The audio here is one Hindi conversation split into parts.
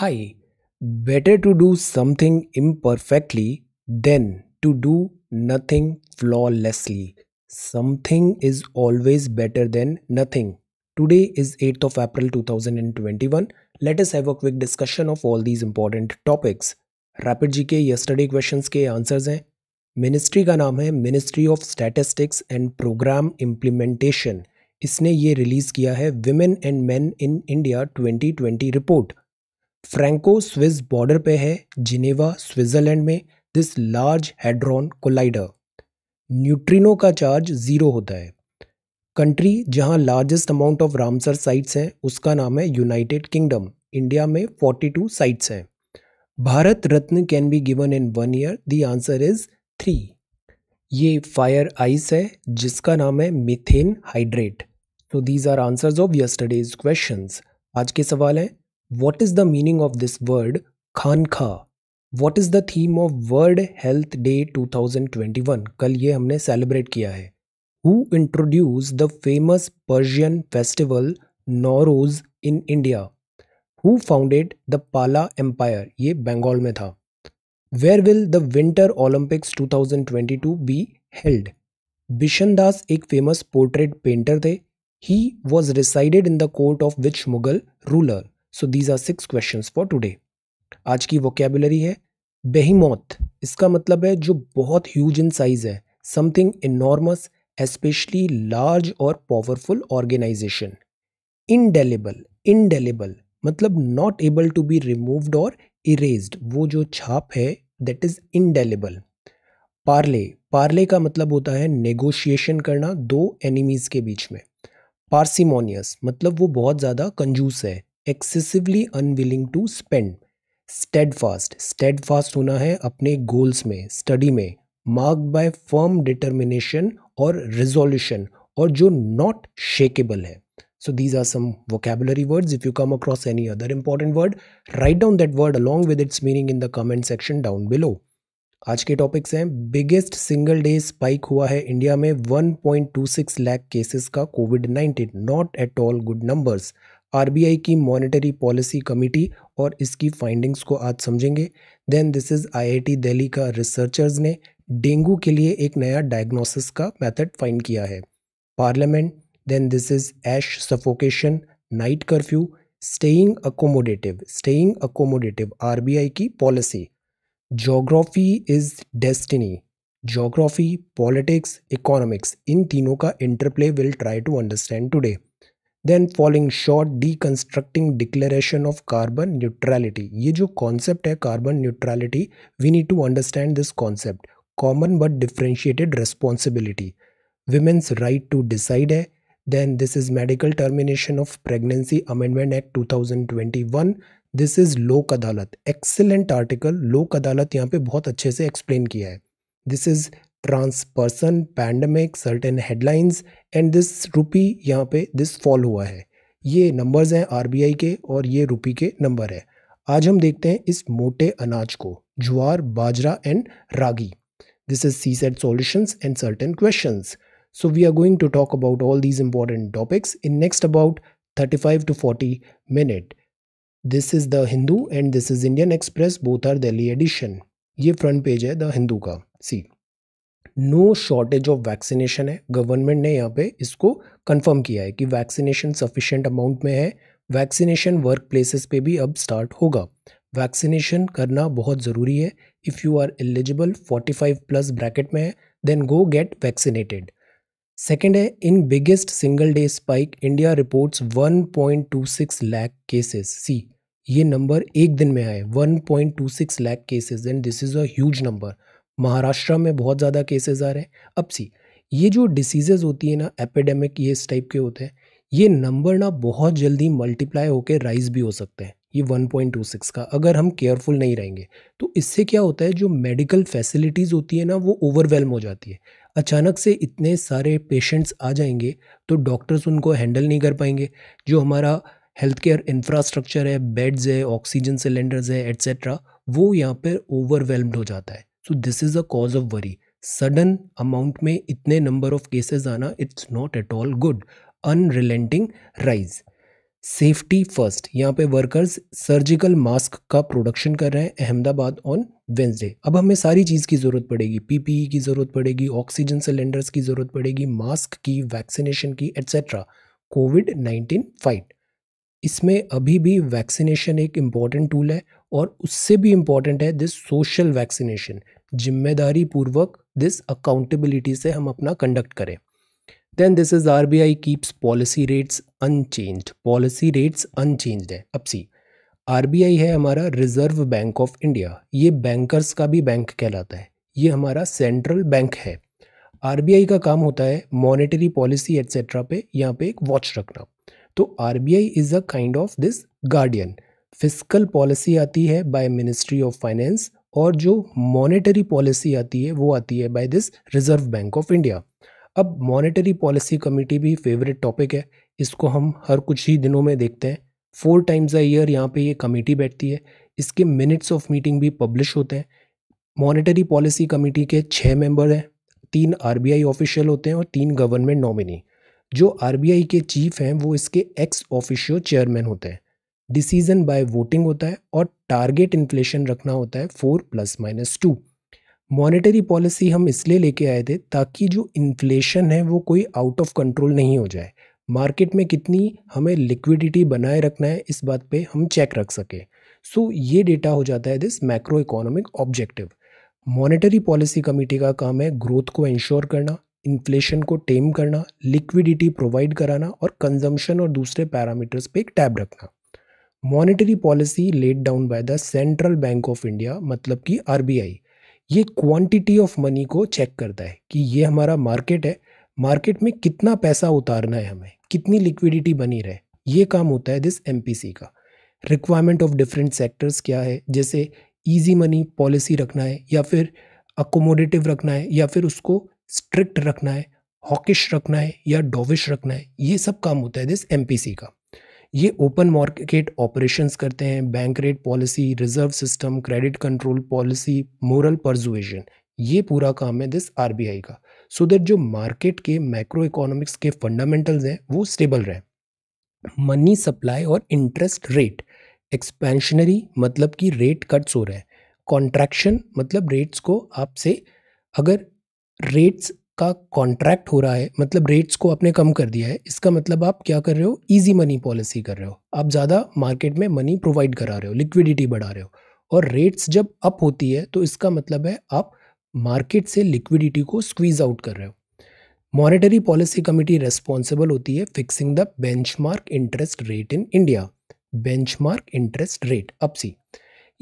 Hi, better to do something imperfectly than to do nothing flawlessly. Something is always better than nothing. Today is 8th of April 2021. Let us have a quick discussion of all these important topics. Rapid GK yesterday questions ke answers hain. हैं मिनिस्ट्री का नाम है ministry of statistics and programme implementation इसने ये रिलीज़ किया है women and men in India 2020 report Franco Swiss border पे है जिनेवा स्विट्जरलैंड में this large hadron collider neutrino का चार्ज ज़ीरो होता है कंट्री जहां largest amount of Ramsar sites हैं उसका नाम है यूनाइटेड किंगडम इंडिया में 42 साइट्स हैं Bharat Ratna can be given in one year the answer is three ये फायर आइस है जिसका नाम है मिथेन हाइड्रेट तो these are answers of yesterday's questions आज के सवाल हैं what is the meaning of this word खा what is the theme of World Health Day 2021 कल ये हमने सेलिब्रेट किया है who introduce the famous Persian festival Nowruz in India who founded the Pala empire ये बंगाल में था where will the Winter Olympics 2022 be held Bishan Das एक फेमस पोर्ट्रेट पेंटर थे he was resided in the court of which Mughal ruler so these are six question for today आज की वोकेबुलरी है बेहिमौत इसका मतलब है जो बहुत ह्यूज इन साइज है समथिंग इनॉर्मस एस्पेशली लार्ज और पावरफुल ऑर्गेनाइजेशन इनडेलेबल इनडेलेबल मतलब not able to be removed और इरेज्ड वो जो छाप है that is indelible parley parley का मतलब होता है नेगोशिएशन करना दो एनिमीज़ के बीच में पार्सिमोनियस मतलब वो बहुत ज़्यादा कंजूस है excessively unwilling to spend steadfast steadfast होना है अपने गोल्स में स्टडी में मार्क बाय फर्म डिटर्मिनेशन और रिजोल्यूशन और जो नॉट शेकेबल है so these are some vocabulary words if you come across any other important word write down that word along with its meaning in the comment section down below आज के टॉपिक्स हैं बिगेस्ट सिंगल डे स्पाइक हुआ है इंडिया में 1.26 लाख केसेस का covid 19 not at all good numbers RBI की मॉनेटरी पॉलिसी कमेटी और इसकी फाइंडिंग्स को आज समझेंगे then this is IIT Delhi का रिसर्चर्स ने डेंगू के लिए एक नया डायग्नोसिस का मेथड फाइंड किया है parliament then this is ash suffocation night curfew staying accommodative staying accommodative RBI की policy geography is destiny geography politics economics इन तीनों का interplay will try to understand today then following short deconstructing declaration of carbon neutrality ये जो कॉन्सेप्ट है carbon neutrality we need to understand this concept common but differentiated responsibility women's right to decide है then this is medical termination of pregnancy amendment act two thousand twenty one this is Lok Adalat excellent article लोक अदालत यहाँ पे बहुत अच्छे से एक्सप्लेन किया है this is transperson pandemic certain headlines and this rupee यहाँ पे दिस फॉल हुआ है ये नंबर्स हैं आरबीआई के और ये रुपी के नंबर है आज हम देखते हैं इस मोटे अनाज को jowar bajra and ragi this is C set solutions and certain question so we are going to talk about all these important topics in next about thirty five to forty minute this is the Hindu and this is Indian express both are Delhi edition ये फ्रंट पेज है द हिंदू का see no shortage of vaccination है गवर्नमेंट ने यहाँ पे इसको कंफर्म किया है कि वैक्सीनेशन सफिशेंट अमाउंट में है वैक्सीनेशन वर्क प्लेसेस पे भी अब स्टार्ट होगा वैक्सीनेशन करना बहुत ज़रूरी है if you are eligible 45 plus bracket में है then go get vaccinated second है in biggest single day spike India reports one lakh cases see ये नंबर एक दिन में आए 1.26 lakh cases and this is a huge number Maharashtra में बहुत ज़्यादा केसेस आ रहे हैं अब सी ये जो डिसीजेज होती है ना एपिडेमिक ये इस टाइप के होते हैं ये नंबर ना बहुत जल्दी मल्टीप्लाई होकर राइज भी हो सकते हैं ये 1.26 का अगर हम केयरफुल नहीं रहेंगे तो इससे क्या होता है जो मेडिकल फैसिलिटीज़ होती है ना वो ओवरवेलम हो जाती है अचानक से इतने सारे पेशेंट्स आ जाएंगे तो डॉक्टर्स उनको हैंडल नहीं कर पाएंगे जो हमारा हेल्थ केयर इंफ्रास्ट्रक्चर है बेड्स है ऑक्सीजन सिलेंडर्स है एट्सेट्रा वो यहाँ पर ओवरवेलम्ड हो जाता है so this is a cause of worry sudden amount में इतने नंबर ऑफ केसेस आना it's not at all good unrelenting rise safety first यहाँ पे वर्कर्स सर्जिकल मास्क का प्रोडक्शन कर रहे हैं अहमदाबाद ऑन वेंसडे अब हमें सारी चीज़ की ज़रूरत पड़ेगी पीपीई e की ज़रूरत पड़ेगी ऑक्सीजन सिलेंडर्स की ज़रूरत पड़ेगी मास्क की वैक्सीनेशन की एट्सेट्रा कोविड नाइन्टीन फाइट इसमें अभी भी वैक्सीनेशन एक इम्पॉर्टेंट टूल है और उससे भी इम्पॉर्टेंट है दिस सोशल वैक्सीनेशन जिम्मेदारी पूर्वक दिस अकाउंटेबिलिटी से हम अपना कंडक्ट करें then this is R B I keeps policy rates unchanged policy rates unchanged है अब सी आर बी आई है हमारा रिजर्व बैंक ऑफ इंडिया ये बैंकर्स का भी बैंक कहलाता है ये हमारा सेंट्रल बैंक है आर बी आई का काम होता है मॉनिटरी पॉलिसी एट्सेट्रा पे यहाँ पे एक वॉच रखना तो R B I is a kind of this guardian physical policy आती है बाय मिनिस्ट्री ऑफ फाइनेंस और जो मॉनेटरी पॉलिसी आती है वो आती है by this reserve bank of India अब मॉनेटरी पॉलिसी कमेटी भी फेवरेट टॉपिक है इसको हम हर कुछ ही दिनों में देखते हैं फोर टाइम्स अ ईयर यहाँ पे ये कमेटी बैठती है इसके मिनट्स ऑफ मीटिंग भी पब्लिश होते हैं मॉनेटरी पॉलिसी कमेटी के छः मेंबर हैं तीन आरबीआई ऑफिशियल होते हैं और तीन गवर्नमेंट नॉमिनी जो आरबीआई के चीफ हैं वो इसके एक्स ऑफिशियो चेयरमैन होते हैं डिसीजन बाय वोटिंग होता है और टारगेट इन्फ्लेशन रखना होता है four plus minus two monetary policy हम इसलिए लेके आए थे ताकि जो इन्फ्लेशन है वो कोई आउट ऑफ कंट्रोल नहीं हो जाए मार्केट में कितनी हमें लिक्विडिटी बनाए रखना है इस बात पे हम चेक रख सकें सो so, ये डेटा हो जाता है this macroeconomic objective monetary policy committee का काम है ग्रोथ को इंश्योर करना इन्फ्लेशन को टेम करना लिक्विडिटी प्रोवाइड कराना और कंजम्पशन और दूसरे पैरामीटर्स पे एक टैब रखना monetary policy laid down by the central bank of India मतलब कि आर ये क्वांटिटी ऑफ मनी को चेक करता है कि ये हमारा मार्केट है मार्केट में कितना पैसा उतारना है हमें कितनी लिक्विडिटी बनी रहे ये काम होता है दिस एम का रिक्वायरमेंट ऑफ डिफरेंट सेक्टर्स क्या है जैसे ईजी मनी पॉलिसी रखना है या फिर अकोमोडेटिव रखना है या फिर उसको स्ट्रिक्ट रखना है हॉकिश रखना है या डोविश रखना है ये सब काम होता है दिस एम का ये ओपन मार्केट ऑपरेशंस करते हैं bank rate policy reserve system credit control policy moral persuasion ये पूरा काम है दिस आरबीआई का सो so दैट जो मार्केट के माइक्रो इकोनॉमिक्स के फंडामेंटल्स हैं वो स्टेबल रहें मनी सप्लाई और इंटरेस्ट रेट एक्सपेंशनरी मतलब कि रेट कट्स हो रहे हैं कॉन्ट्रैक्शन मतलब रेट्स को आपसे अगर रेट्स का कॉन्ट्रैक्ट हो रहा है मतलब रेट्स को आपने कम कर दिया है इसका मतलब आप क्या कर रहे हो इजी मनी पॉलिसी कर रहे हो आप ज़्यादा मार्केट में मनी प्रोवाइड करा रहे हो लिक्विडिटी बढ़ा रहे हो और रेट्स जब अप होती है तो इसका मतलब है आप मार्केट से लिक्विडिटी को स्क्वीज आउट कर रहे हो मॉनेटरी पॉलिसी कमेटी रेस्पॉन्सिबल होती है fixing the benchmark interest rate in India benchmark interest rate अपसी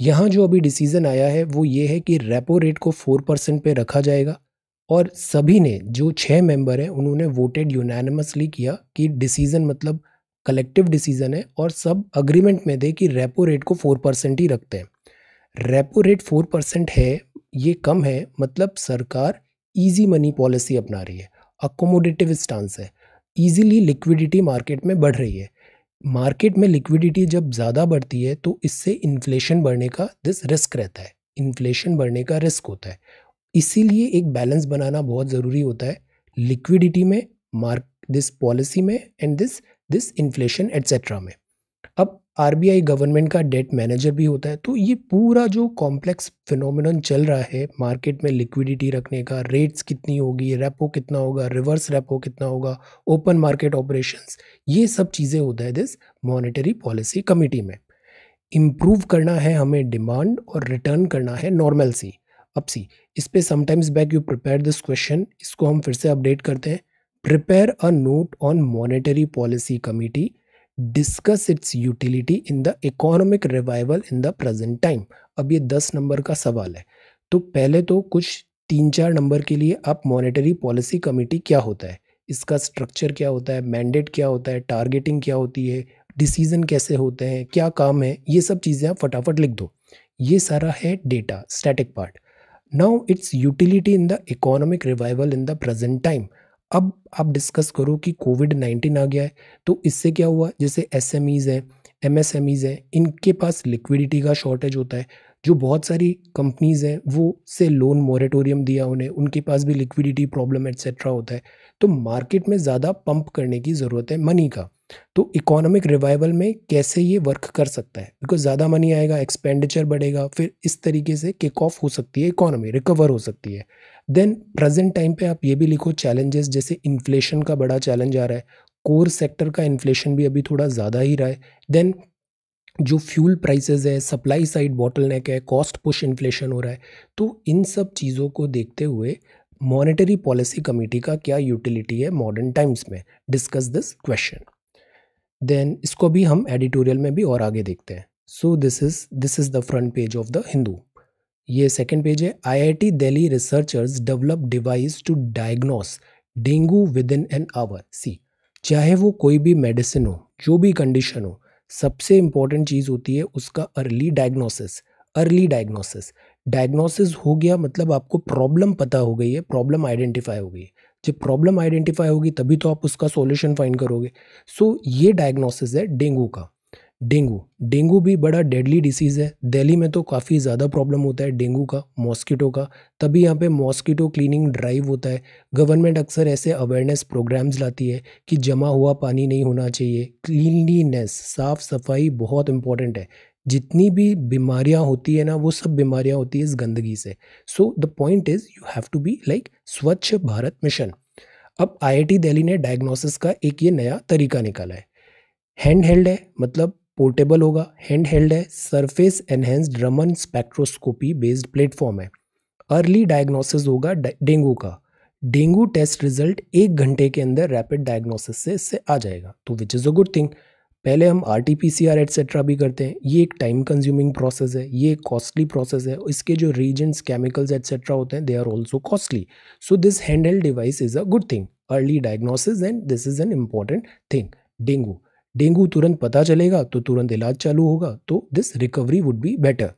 यहाँ जो अभी डिसीजन आया है वो ये है कि रेपो रेट को फोर परसेंट पे रखा जाएगा और सभी ने जो छः मेंबर हैं उन्होंने वोटेड यूनानिमसली किया कि डिसीज़न मतलब कलेक्टिव डिसीज़न है और सब अग्रीमेंट में थे कि रेपो रेट को फोर परसेंट ही रखते हैं रेपो रेट फोर परसेंट है ये कम है मतलब सरकार ईजी मनी पॉलिसी अपना रही है अकोमोडेटिव स्टांस है ईजीली लिक्विडिटी मार्केट में बढ़ रही है मार्केट में लिक्विडिटी जब ज़्यादा बढ़ती है तो इससे इन्फ्लेशन बढ़ने का दिस रिस्क रहता है इन्फ्लेशन बढ़ने का रिस्क होता है इसीलिए एक बैलेंस बनाना बहुत ज़रूरी होता है लिक्विडिटी में मार्क दिस पॉलिसी में and this this inflation etcetera में अब आरबीआई गवर्नमेंट का डेट मैनेजर भी होता है तो ये पूरा जो कॉम्प्लेक्स फिनोमिन चल रहा है मार्केट में लिक्विडिटी रखने का रेट्स कितनी होगी रेपो कितना होगा रिवर्स रेपो कितना होगा ओपन मार्केट ऑपरेशंस ये सब चीज़ें होता है दिस मॉनेटरी पॉलिसी कमिटी में इम्प्रूव करना है हमें डिमांड और रिटर्न करना है नॉर्मल सी अब सी इस पे sometimes back you prepare this question इसको हम फिर से अपडेट करते हैं prepare a note on monetary policy committee discuss its utility in the economic revival in the present time अब ये दस नंबर का सवाल है तो पहले तो कुछ तीन चार नंबर के लिए आप मॉनेटरी पॉलिसी कमेटी क्या होता है इसका स्ट्रक्चर क्या होता है मैंडेट क्या होता है टारगेटिंग क्या होती है डिसीजन कैसे होते हैं क्या काम है ये सब चीज़ें आप फटाफट लिख दो ये सारा है data static part now its utility in the economic revival in the present time अब आप डिस्कस करो कि कोविड नाइन्टीन आ गया है तो इससे क्या हुआ जैसे एस एम ईज़ हैं एम एस एम ईज़ हैं इनके पास लिक्विडिटी का शॉर्टेज होता है जो बहुत सारी कंपनीज़ हैं वो से लोन मोरेटोरियम दिया उन्हें उनके पास भी लिक्विडिटी प्रॉब्लम एट्सेट्रा होता है तो मार्केट में ज़्यादा पंप करने की ज़रूरत है मनी का तो इकोनॉमिक रिवाइवल में कैसे ये वर्क कर सकता है बिकॉज ज़्यादा मनी आएगा एक्सपेंडिचर बढ़ेगा फिर इस तरीके से किक ऑफ हो सकती है इकोनॉमी रिकवर हो सकती है देन प्रेजेंट टाइम पे आप ये भी लिखो चैलेंजेस जैसे इन्फ्लेशन का बड़ा चैलेंज आ रहा है कोर सेक्टर का इन्फ्लेशन भी अभी थोड़ा ज़्यादा ही रहा है देन जो फ्यूल प्राइसेज है सप्लाई साइड बॉटलनेक है कॉस्ट पुश इन्फ्लेशन हो रहा है तो इन सब चीज़ों को देखते हुए मॉनेटरी पॉलिसी कमेटी का क्या यूटिलिटी है मॉडर्न टाइम्स में डिस्कस दिस क्वेश्चन देन इसको भी हम एडिटोरियल में भी और आगे देखते हैं so this is this is the front page of the Hindu ये सेकेंड पेज है I I T Delhi researchers develop device to diagnose dengue within an hour see चाहे वो कोई भी मेडिसिन हो जो भी कंडीशन हो सबसे इंपॉर्टेंट चीज़ होती है उसका early diagnosis early diagnosis diagnosis हो गया मतलब आपको प्रॉब्लम पता हो गई है प्रॉब्लम आइडेंटिफाई हो गई है जब प्रॉब्लम आइडेंटिफाई होगी तभी तो आप उसका सोल्यूशन फाइंड करोगे सो so, ये डायग्नोसिस है डेंगू का डेंगू डेंगू भी बड़ा डेडली डिसीज़ है दिल्ली में तो काफ़ी ज़्यादा प्रॉब्लम होता है डेंगू का मॉस्किटो का तभी यहाँ पे मॉस्किटो क्लीनिंग ड्राइव होता है गवर्नमेंट अक्सर ऐसे अवेयरनेस प्रोग्राम्स लाती है कि जमा हुआ पानी नहीं होना चाहिए क्लीनलीनेस साफ़ सफाई बहुत इंपॉर्टेंट है जितनी भी बीमारियां होती है ना वो सब बीमारियां होती है इस गंदगी से so the point is you have to be like Swachh Bharat mission अब आईआईटी दिल्ली ने डायग्नोसिस का एक ये नया तरीका निकाला है हैंड हेल्ड है मतलब पोर्टेबल होगा हैंड हेल्ड है surface enhanced Raman spectroscopy based platform है अर्ली डायग्नोसिस होगा डेंगू का डेंगू टेस्ट रिजल्ट एक घंटे के अंदर रैपिड डायग्नोसिस से इससे आ जाएगा तो which is a good thing पहले हम R T P C R etcetera भी करते हैं ये एक टाइम कंज्यूमिंग प्रोसेस है ये एक कॉस्टली प्रोसेस है इसके जो रीजेंट्स केमिकल्स एट्सेट्रा होते हैं they are also costly so this hand held device is a good thing early diagnosis and this is an important thing dengue dengue तुरंत पता चलेगा तो तुरंत इलाज चालू होगा तो this recovery would be better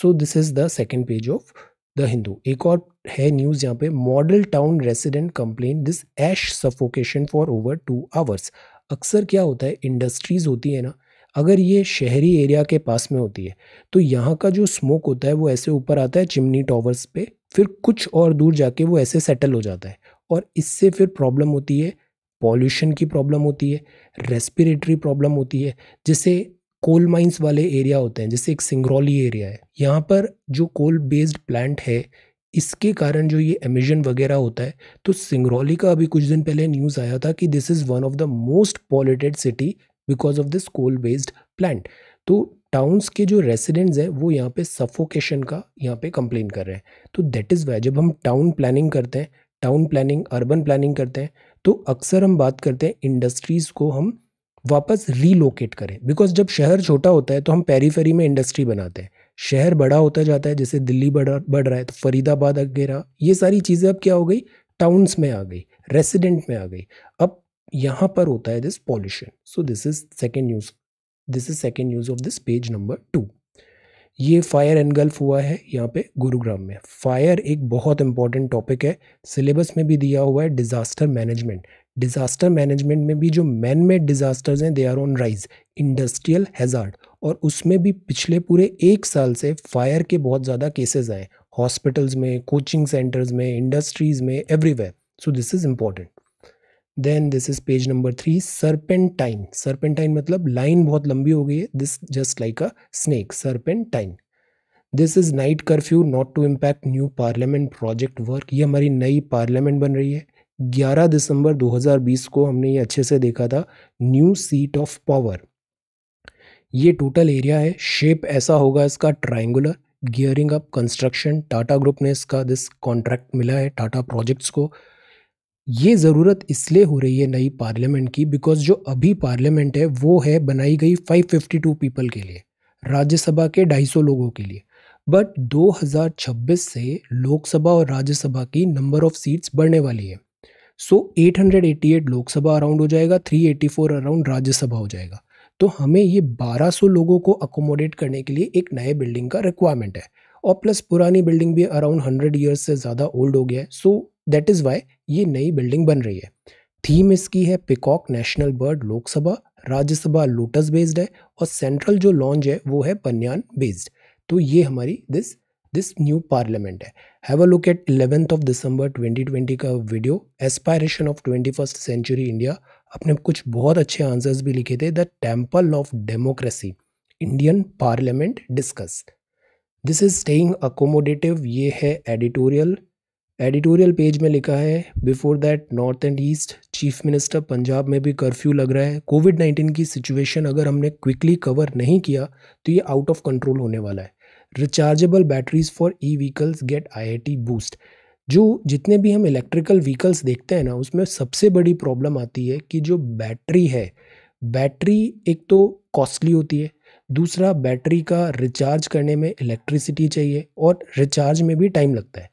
so this is the second page of the Hindu एक और है न्यूज़ यहाँ पे Model Town resident complain this ash suffocation for over two hours अक्सर क्या होता है इंडस्ट्रीज़ होती है ना अगर ये शहरी एरिया के पास में होती है तो यहाँ का जो स्मोक होता है वो ऐसे ऊपर आता है चिमनी टॉवर्स पे फिर कुछ और दूर जाके वो ऐसे सेटल हो जाता है और इससे फिर प्रॉब्लम होती है पॉल्यूशन की प्रॉब्लम होती है रेस्पिरेटरी प्रॉब्लम होती है जिससे कोल माइंस वाले एरिया होते हैं जैसे एक सिंगरौली एरिया है यहाँ पर जो कोल बेस्ड प्लांट है इसके कारण जो ये एमिजन वगैरह होता है तो सिंगरौली का अभी कुछ दिन पहले न्यूज़ आया था कि this is one of the most polluted city because of this coal based plant तो टाउन्स के जो रेसिडेंट्स हैं वो यहाँ पे सफोकेशन का यहाँ पे कंप्लेन कर रहे हैं तो दैट इज़ वाई जब हम टाउन प्लानिंग करते हैं टाउन प्लानिंग अर्बन प्लानिंग करते हैं तो अक्सर हम बात करते हैं इंडस्ट्रीज़ को हम वापस रीलोकेट करें बिकॉज जब शहर छोटा होता है तो हम पेरीफेरी में इंडस्ट्री बनाते हैं शहर बड़ा होता जाता है जैसे दिल्ली बढ़ बढ़ रहा है तो फरीदाबाद वगैरह ये सारी चीज़ें अब क्या हो गई टाउन्स में आ गई रेसिडेंट में आ गई अब यहाँ पर होता है this pollution so this is second news this is second news of this page number two ये फायर एनगल्फ हुआ है यहाँ पे गुरुग्राम में फायर एक बहुत इंपॉर्टेंट टॉपिक है सिलेबस में भी दिया हुआ है डिज़ास्टर मैनेजमेंट डिज़ास्टर मैनेजमेंट में भी जो मैन मेड डिज़ास्टर्स हैं they are on rise industrial hazard और उसमें भी पिछले पूरे एक साल से फायर के बहुत ज़्यादा केसेस आए हॉस्पिटल्स में कोचिंग सेंटर्स में इंडस्ट्रीज़ में everywhere so this is important then this is page number three serpentine serpentine मतलब लाइन बहुत लंबी हो गई है this just like a snake serpentine this is night curfew not to impact new parliament project work ये हमारी नई पार्लियामेंट बन रही है 11 दिसंबर 2020 को हमने ये अच्छे से देखा था न्यू सीट ऑफ पावर ये टोटल एरिया है शेप ऐसा होगा इसका triangular gearing up construction Tata group ने इसका दिस कॉन्ट्रैक्ट मिला है टाटा प्रोजेक्ट्स को ये ज़रूरत इसलिए हो रही है नई पार्लियामेंट की बिकॉज जो अभी पार्लियामेंट है वो है बनाई गई 552 पीपल के लिए राज्यसभा के 250 लोगों के लिए बट 2026 से लोकसभा और राज्यसभा की नंबर ऑफ सीट्स बढ़ने वाली है सो so, 888 लोकसभा अराउंड हो जाएगा 384 अराउंड राज्यसभा हो जाएगा तो हमें ये 1200 लोगों को अकोमोडेट करने के लिए एक नए बिल्डिंग का रिक्वायरमेंट है और प्लस पुरानी बिल्डिंग भी अराउंड हंड्रेड ईयर्स से ज़्यादा ओल्ड हो गया है सो दैट इज़ वाई ये नई बिल्डिंग बन रही है थीम इसकी है peacock national bird Lok Sabha Rajya Sabha lotus based है और सेंट्रल जो लॉन्च है वो है बनयान बेस्ड तो ये हमारी दिस दिस न्यू पार्लियामेंट है have a look at eleventh of December 2020 का video aspiration of twenty first century India अपने कुछ बहुत अच्छे आंसर्स भी लिखे थे the temple of democracy Indian parliament discuss this is staying accommodative ये है एडिटोरियल एडिटोरियल पेज में लिखा है before that north and east chief minister Punjab में भी कर्फ्यू लग रहा है कोविड नाइन्टीन की सिचुएशन अगर हमने क्विकली कवर नहीं किया तो ये आउट ऑफ कंट्रोल होने वाला है rechargeable batteries for e vehicles get IIT boost जो जितने भी हम इलेक्ट्रिकल व्हीकल्स देखते हैं ना उसमें सबसे बड़ी प्रॉब्लम आती है कि जो बैटरी है बैटरी एक तो कॉस्टली होती है दूसरा बैटरी का रिचार्ज करने में इलेक्ट्रिसिटी चाहिए और रिचार्ज में भी टाइम लगता है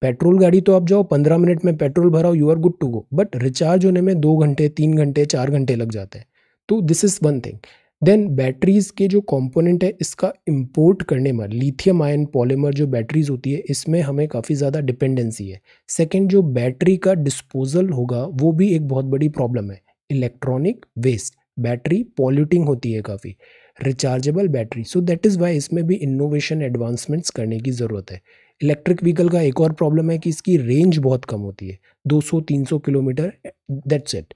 पेट्रोल गाड़ी तो आप जाओ पंद्रह मिनट में पेट्रोल भराओ you are good to go but recharge होने में दो घंटे तीन घंटे चार घंटे लग जाते हैं तो this is one thing then batteries के जो कंपोनेंट है इसका इंपोर्ट करने में लिथियम आयन पॉलीमर जो बैटरीज़ होती है इसमें हमें काफ़ी ज़्यादा डिपेंडेंसी है सेकंड जो बैटरी का डिस्पोजल होगा वो भी एक बहुत बड़ी प्रॉब्लम है इलेक्ट्रॉनिक वेस्ट बैटरी पॉल्यूटिंग होती है काफ़ी rechargeable battery so that is why इसमें भी इनोवेशन एडवांसमेंट्स करने की ज़रूरत है इलेक्ट्रिक व्हीकल का एक और प्रॉब्लम है कि इसकी रेंज बहुत कम होती है 200-300 kilometre that's it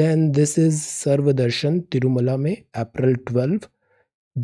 Then this is Sarvadarshan Tirumala में April twelve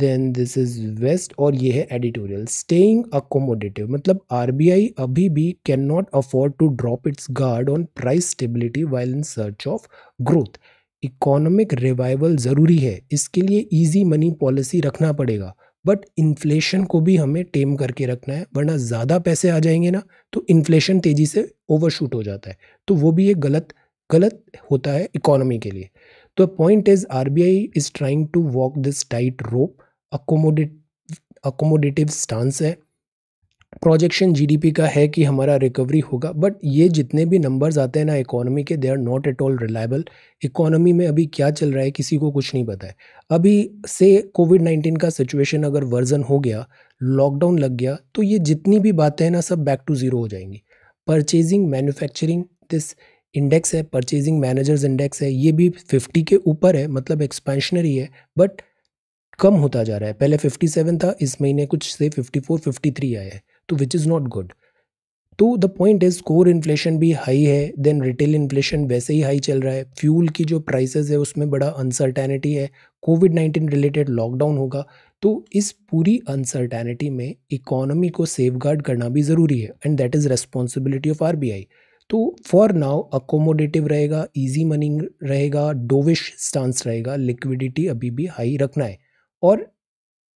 then this is waste और ये है एडिटोरियल स्टेइंग अकोमोडेटिव मतलब आर बी आई अभी भी can not afford to drop its guard on price stability while in search of growth economic revival ज़रूरी है इसके लिए ईजी मनी पॉलिसी रखना पड़ेगा बट इन्फ्लेशन को भी हमें टेम करके रखना है वरना ज़्यादा पैसे आ जाएंगे ना तो इन्फ्लेशन तेज़ी से ओवरशूट हो जाता है तो वो भी एक गलत गलत होता है इकोनॉमी के लिए तो point is R B I is trying to walk this tight rope accommodate accommodative stance है प्रोजेक्शन जीडीपी का है कि हमारा रिकवरी होगा बट ये जितने भी नंबर्स आते हैं ना इकोनॉमी के they are not at all reliable economy में अभी क्या चल रहा है किसी को कुछ नहीं पता है अभी से कोविड नाइन्टीन का सिचुएशन अगर वर्जन हो गया लॉकडाउन लग गया तो ये जितनी भी बातें हैं ना सब बैक टू ज़ीरो हो जाएंगी परचेजिंग मैन्युफैक्चरिंग दिस इंडेक्स है परचेजिंग मैनेजर्स इंडेक्स है ये भी 50 के ऊपर है मतलब एक्सपेंशनरी है बट कम होता जा रहा है पहले 57 था इस महीने कुछ से 54 53 आया है तो विच इज़ नॉट गुड तो the point is core inflation भी हाई है देन रिटेल इन्फ्लेशन वैसे ही हाई चल रहा है फ्यूल की जो प्राइसेस है उसमें बड़ा अनसर्टेनिटी है कोविड नाइन्टीन रिलेटेड लॉकडाउन होगा तो इस पूरी अनसर्टेनिटी में इकोनॉमी को सेफ करना भी ज़रूरी है and that is responsibility of R तो फॉर नाउ अकोमोडेटिव रहेगा इजी मनी रहेगा डोविश स्टांस रहेगा लिक्विडिटी अभी भी हाई रखना है और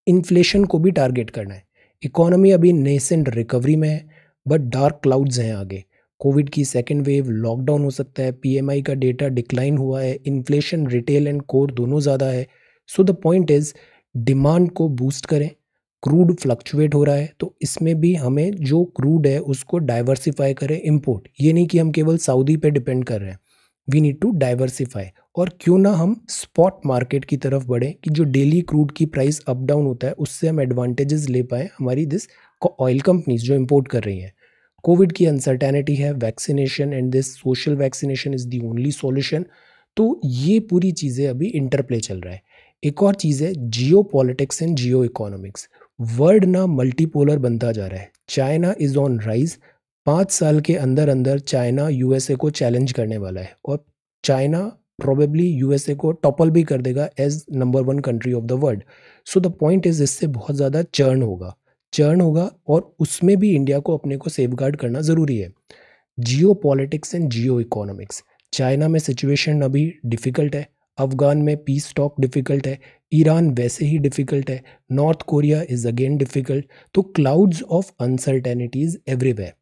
इन्फ्लेशन को भी टारगेट करना है इकोनॉमी अभी नेसेंट रिकवरी में है बट डार्क क्लाउड्स हैं आगे कोविड की सेकेंड वेव लॉकडाउन हो सकता है पीएमआई का डेटा डिक्लाइन हुआ है इन्फ्लेशन रिटेल एंड कोर दोनों ज़्यादा है so the point is demand को बूस्ट करें क्रूड फ्लक्चुएट हो रहा है तो इसमें भी हमें जो क्रूड है उसको डाइवर्सिफाई करें इम्पोर्ट ये नहीं कि हम केवल सऊदी पे डिपेंड कर रहे हैं वी नीड टू डाइवर्सिफाई और क्यों ना हम स्पॉट मार्केट की तरफ बढ़ें कि जो डेली क्रूड की प्राइस अप डाउन होता है उससे हम एडवांटेजेस ले पाए हमारी दिस ऑयल कंपनीज जो इम्पोर्ट कर रही हैं कोविड की अनसर्टेनिटी है vaccination and this social vaccination is the only solution तो ये पूरी चीज़ें अभी इंटरप्ले चल रहा है एक और चीज़ है geo politics and geo economics world ना मल्टीपोलर बनता जा रहा है चाइना इज़ ऑन राइज पाँच साल के अंदर अंदर चाइना यूएसए को चैलेंज करने वाला है और चाइना प्रोबेबली यूएसए को टॉपल भी कर देगा as number one country of the world so the point is इससे बहुत ज़्यादा चर्न होगा चर्न होगा और उसमें भी इंडिया को अपने को सेफ करना ज़रूरी है geo politics and geo economics China में सिचुएशन अभी डिफ़िकल्ट है अफगान में पीस टॉक डिफ़िकल्ट है ईरान वैसे ही डिफ़िकल्ट है North Korea is again difficult तो क्लाउड्स ऑफ अनसर्टेनिटीज़ एवरीवेयर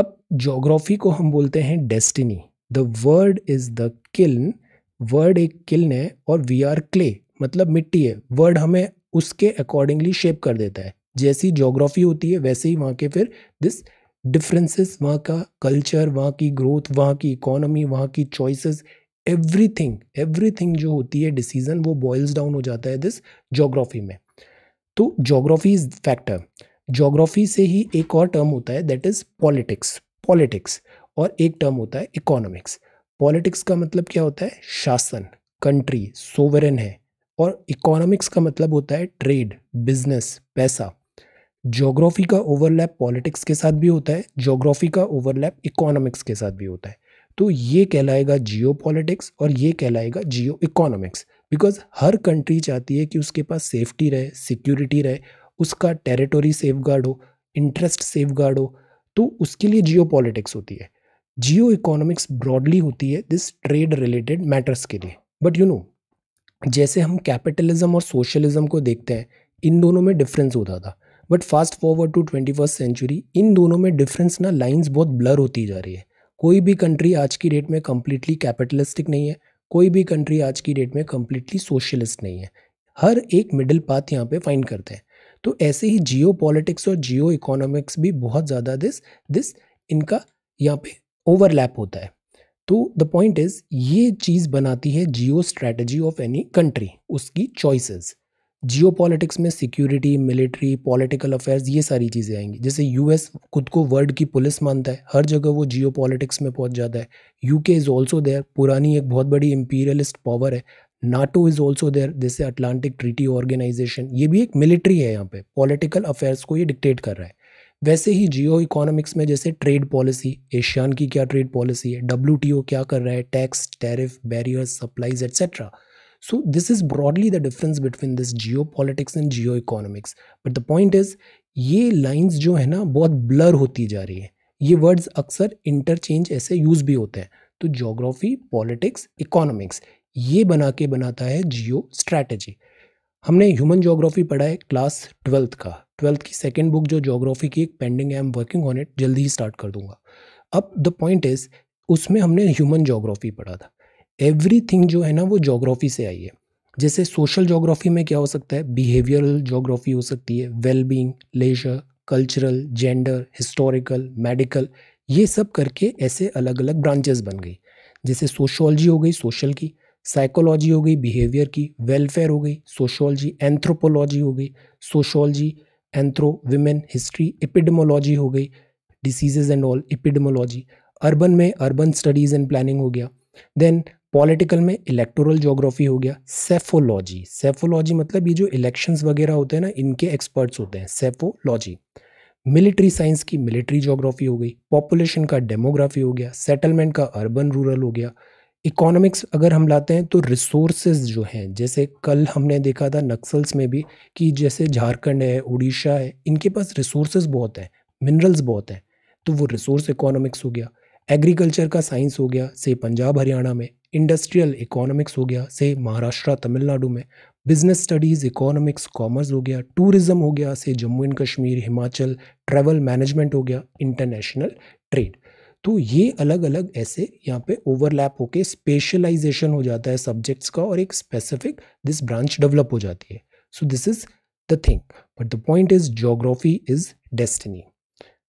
अब जोग्राफी को हम बोलते हैं destiny the word is the kiln word एक किल्न है और वी आर क्ले मतलब मिट्टी है वर्ड हमें उसके अकॉर्डिंगली शेप कर देता है जैसी जोग्राफी होती है वैसे ही वहाँ के फिर दिस डिफरेंसेस वहाँ का कल्चर वहाँ की ग्रोथ वहाँ की इकोनॉमी वहाँ की चॉइसेस एवरीथिंग एवरीथिंग जो होती है डिसीजन वो बॉयल्स डाउन हो जाता है दिस जोग्राफी में तो जोग्राफी इज फैक्टर जोग्राफी से ही एक और टर्म होता है दैट इज़ पॉलिटिक्स पॉलिटिक्स और एक टर्म होता है इकोनॉमिक्स पॉलिटिक्स का मतलब क्या होता है शासन कंट्री सोवरन है और इकोनॉमिक्स का मतलब होता है ट्रेड बिजनेस पैसा जोग्राफी का ओवरलैप पॉलिटिक्स के साथ भी होता है जोग्राफी का ओवरलैप इकोनॉमिक्स के साथ भी होता है तो ये कहलाएगा जियो पॉलिटिक्स और ये कहलाएगा जियो इकोनॉमिक्स बिकॉज हर कंट्री चाहती है कि उसके पास सेफ्टी रहे सिक्योरिटी रहे उसका टेरिटोरी सेफ गार्ड हो इंटरेस्ट सेफ गार्ड हो तो उसके लिए जियो पॉलिटिक्स होती है जियो इकोनॉमिक्स ब्रॉडली होती है दिस ट्रेड रिलेटेड मैटर्स के लिए बट यू नो जैसे हम कैपिटलिज्म और सोशलिज्म को देखते हैं इन दोनों में डिफरेंस होता था but fast forward to twenty first century इन दोनों में डिफरेंस ना लाइंस बहुत ब्लर होती जा रही है कोई भी कंट्री आज की डेट में कम्प्लीटली कैपिटलिस्टिक नहीं है कोई भी कंट्री आज की डेट में कम्प्लीटली सोशलिस्ट नहीं है हर एक मिडिल पाथ यहाँ पे फाइंड करते हैं तो ऐसे ही जियो पॉलिटिक्स और जियो इकोनॉमिक्स भी बहुत ज़्यादा दिस दिस इनका यहाँ पे ओवरलैप होता है तो द पॉइंट इज़ ये चीज़ बनाती है geo strategy of any country उसकी चॉइसेस जियो पॉलिटिक्स में सिक्योरिटी मिलिट्री पॉलिटिकल अफेयर्स ये सारी चीज़ें आएंगी जैसे यूएस खुद को वर्ल्ड की पुलिस मानता है हर जगह वो जियो पॉलिटिक्स में पहुंच जाता है यूके इज़ ऑल्सो देयर पुरानी एक बहुत बड़ी इम्पीरियलिस्ट पावर है नाटो इज़ ऑल्सो देयर जैसे अटलांटिक ट्रीटी ऑर्गेनाइजेशन ये भी एक मिलिट्री है यहाँ पे पॉलिटिकल अफेयर्स को ये डिक्टेट कर रहा है वैसे ही जियो इकोनॉमिक्स में जैसे ट्रेड पॉलिसी एशियान की क्या ट्रेड पॉलिसी है डब्ल्यू क्या कर रहा है tax tariff barriers supplies etcetera So this is broadly the difference between this geopolitics and geoeconomics. But the point is ये lines जो है ना बहुत ब्लर होती जा रही है ये वर्ड्स अक्सर इंटरचेंज ऐसे यूज़ भी होते हैं तो जोग्राफी पॉलिटिक्स economics ये बना के बनाता है जियो स्ट्रैटेजी हमने ह्यूमन जोग्राफी पढ़ा है क्लास ट्वेल्थ का ट्वेल्थ की सेकेंड बुक जो जोग्राफी की एक पेंडिंग है I am working on it जल्दी ही स्टार्ट कर दूंगा अब द पॉइंट इज़ उसमें हमने ह्यूमन जोग्राफी पढ़ा था एवरीथिंग जो है ना वो जोग्राफ़ी से आई है जैसे सोशल जोग्राफ़ी में क्या हो सकता है बिहेवियरल जोग्राफ़ी हो सकती है wellbeing leisure cultural gender historical medical ये सब करके ऐसे अलग अलग ब्रांचेस बन गई जैसे सोशोलॉजी हो गई सोशल की साइकोलॉजी हो गई बिहेवियर की वेलफेयर हो गई सोशोलॉजी एंथ्रोपोलॉजी हो गई sociology anthro women history epidemiology हो गई diseases and all epidemiology urban में अर्बन स्टडीज़ एंड प्लानिंग हो गया देन पॉलिटिकल में इलेक्टोरल जोग्राफी हो गया सेफोलॉजी सेफोलॉजी मतलब ये जो इलेक्शंस वगैरह होते हैं ना इनके एक्सपर्ट्स होते हैं सेफोलॉजी मिलिट्री साइंस की मिलिट्री जोग्राफी हो गई पॉपुलेशन का डेमोग्राफी हो गया सेटलमेंट का अर्बन रूरल हो गया इकोनॉमिक्स अगर हम लाते हैं तो रिसोर्सेज जो हैं जैसे कल हमने देखा था नक्सल्स में भी कि जैसे झारखंड है उड़ीसा है इनके पास रिसोर्सेज बहुत हैं मिनरल्स बहुत हैं तो वो रिसोर्स इकोनॉमिक्स हो गया एग्रीकल्चर का साइंस हो गया से पंजाब हरियाणा में इंडस्ट्रियल इकोनॉमिक्स हो गया से महाराष्ट्र तमिलनाडु में बिजनेस स्टडीज़ इकोनॉमिक्स कॉमर्स हो गया टूरिज़्म हो गया से Jammu and Kashmir Himachal travel management हो गया इंटरनेशनल ट्रेड तो ये अलग अलग ऐसे यहाँ पे ओवरलैप होके स्पेशलाइजेशन हो जाता है सब्जेक्ट्स का और एक स्पेसिफिक दिस ब्रांच डेवलप हो जाती है so this is the thing but the point is geography is destiny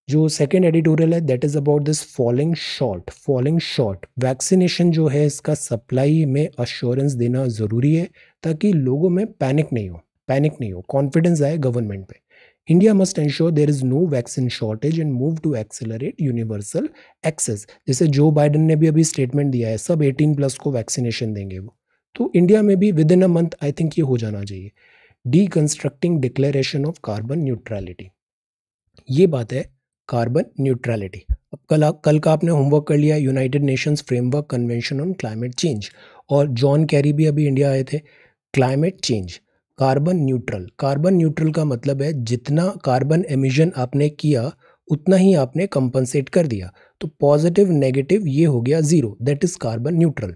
जो सेकेंड एडिटोरियल है that is about this falling short falling short vaccination जो है इसका सप्लाई में अश्योरेंस देना ज़रूरी है ताकि लोगों में पैनिक नहीं हो पैनिक नहीं हो कॉन्फिडेंस आए गवर्नमेंट पे India must ensure there is no vaccine shortage and move to accelerate universal access जैसे जो बाइडन ने भी अभी स्टेटमेंट दिया है सब 18 प्लस को वैक्सीनेशन देंगे वो तो इंडिया में भी within a month I think ये हो जाना चाहिए deconstructing declaration of carbon neutrality ये बात है कार्बन न्यूट्रलिटी अब कल कल का आपने होमवर्क कर लिया united nations framework convention on climate change और जॉन कैरी भी अभी इंडिया आए थे climate change carbon neutral carbon neutral का मतलब है जितना कार्बन एमिशन आपने किया उतना ही आपने कंपनसेट कर दिया तो पॉजिटिव नेगेटिव ये हो गया zero that is carbon neutral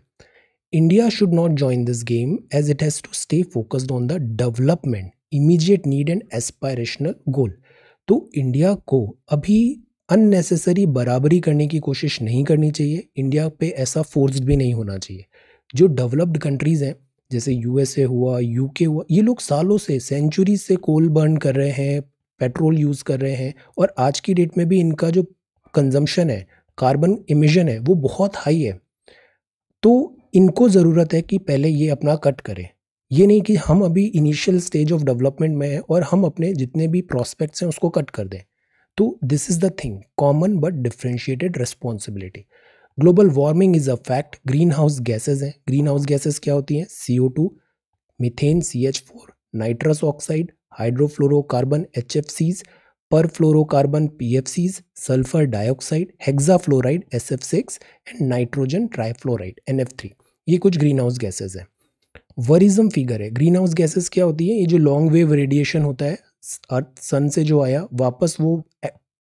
India should not join this game as it has to stay focused on the development immediate need and aspirational goal तो इंडिया को अभी अननेसेसरी बराबरी करने की कोशिश नहीं करनी चाहिए इंडिया पे ऐसा फोर्स भी नहीं होना चाहिए जो डेवलप्ड कंट्रीज़ हैं जैसे यूएसए हुआ यूके हुआ ये लोग सालों से सेंचुरी से कोल बर्न कर रहे हैं पेट्रोल यूज़ कर रहे हैं और आज की डेट में भी इनका जो कंजम्पशन है कार्बन इमिशन है वो बहुत हाई है तो इनको ज़रूरत है कि पहले ये अपना कट करें ये नहीं कि हम अभी इनिशियल स्टेज ऑफ डेवलपमेंट में हैं और हम अपने जितने भी प्रॉस्पेक्ट्स हैं उसको कट कर दें तो this is the thing common but differentiated responsibility global warming is a fact green house gases हैं ग्रीन हाउस गैसेज क्या होती हैं C O two methane C H four nitrous oxide hydrofluorocarbon H F Cs perfluorocarbon P F Cs sulphur dioxide hexafluoride S F six and nitrogen fluoride N F three ये कुछ ग्रीन हाउस गैसेज हैं वरिज्म फिगर है ग्रीन हाउस गैसेस क्या होती है ये जो लॉन्ग वेव रेडिएशन होता है अर्थ सन से जो आया वापस वो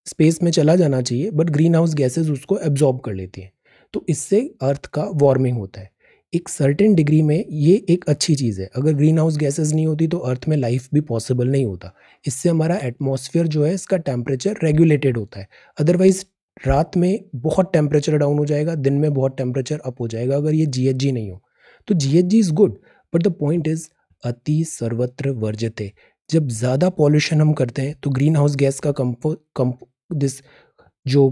स्पेस में चला जाना चाहिए बट ग्रीन हाउस गैसेज उसको एब्जॉर्ब कर लेती हैं तो इससे अर्थ का वार्मिंग होता है एक सर्टेन डिग्री में ये एक अच्छी चीज़ है अगर ग्रीन हाउस गैसेज नहीं होती तो अर्थ में लाइफ भी पॉसिबल नहीं होता इससे हमारा एटमॉस्फेयर जो है इसका टेम्परेचर रेगुलेटेड होता है अदरवाइज रात में बहुत टेम्परेचर डाउन हो जाएगा दिन में बहुत टेम्परेचर अप हो जाएगा अगर ये जी नहीं हो तो ghee is good but the point is अति सर्वत्र वर्जते जब ज़्यादा पॉल्यूशन हम करते हैं तो ग्रीन हाउस गैस का कंपो कम दिस जो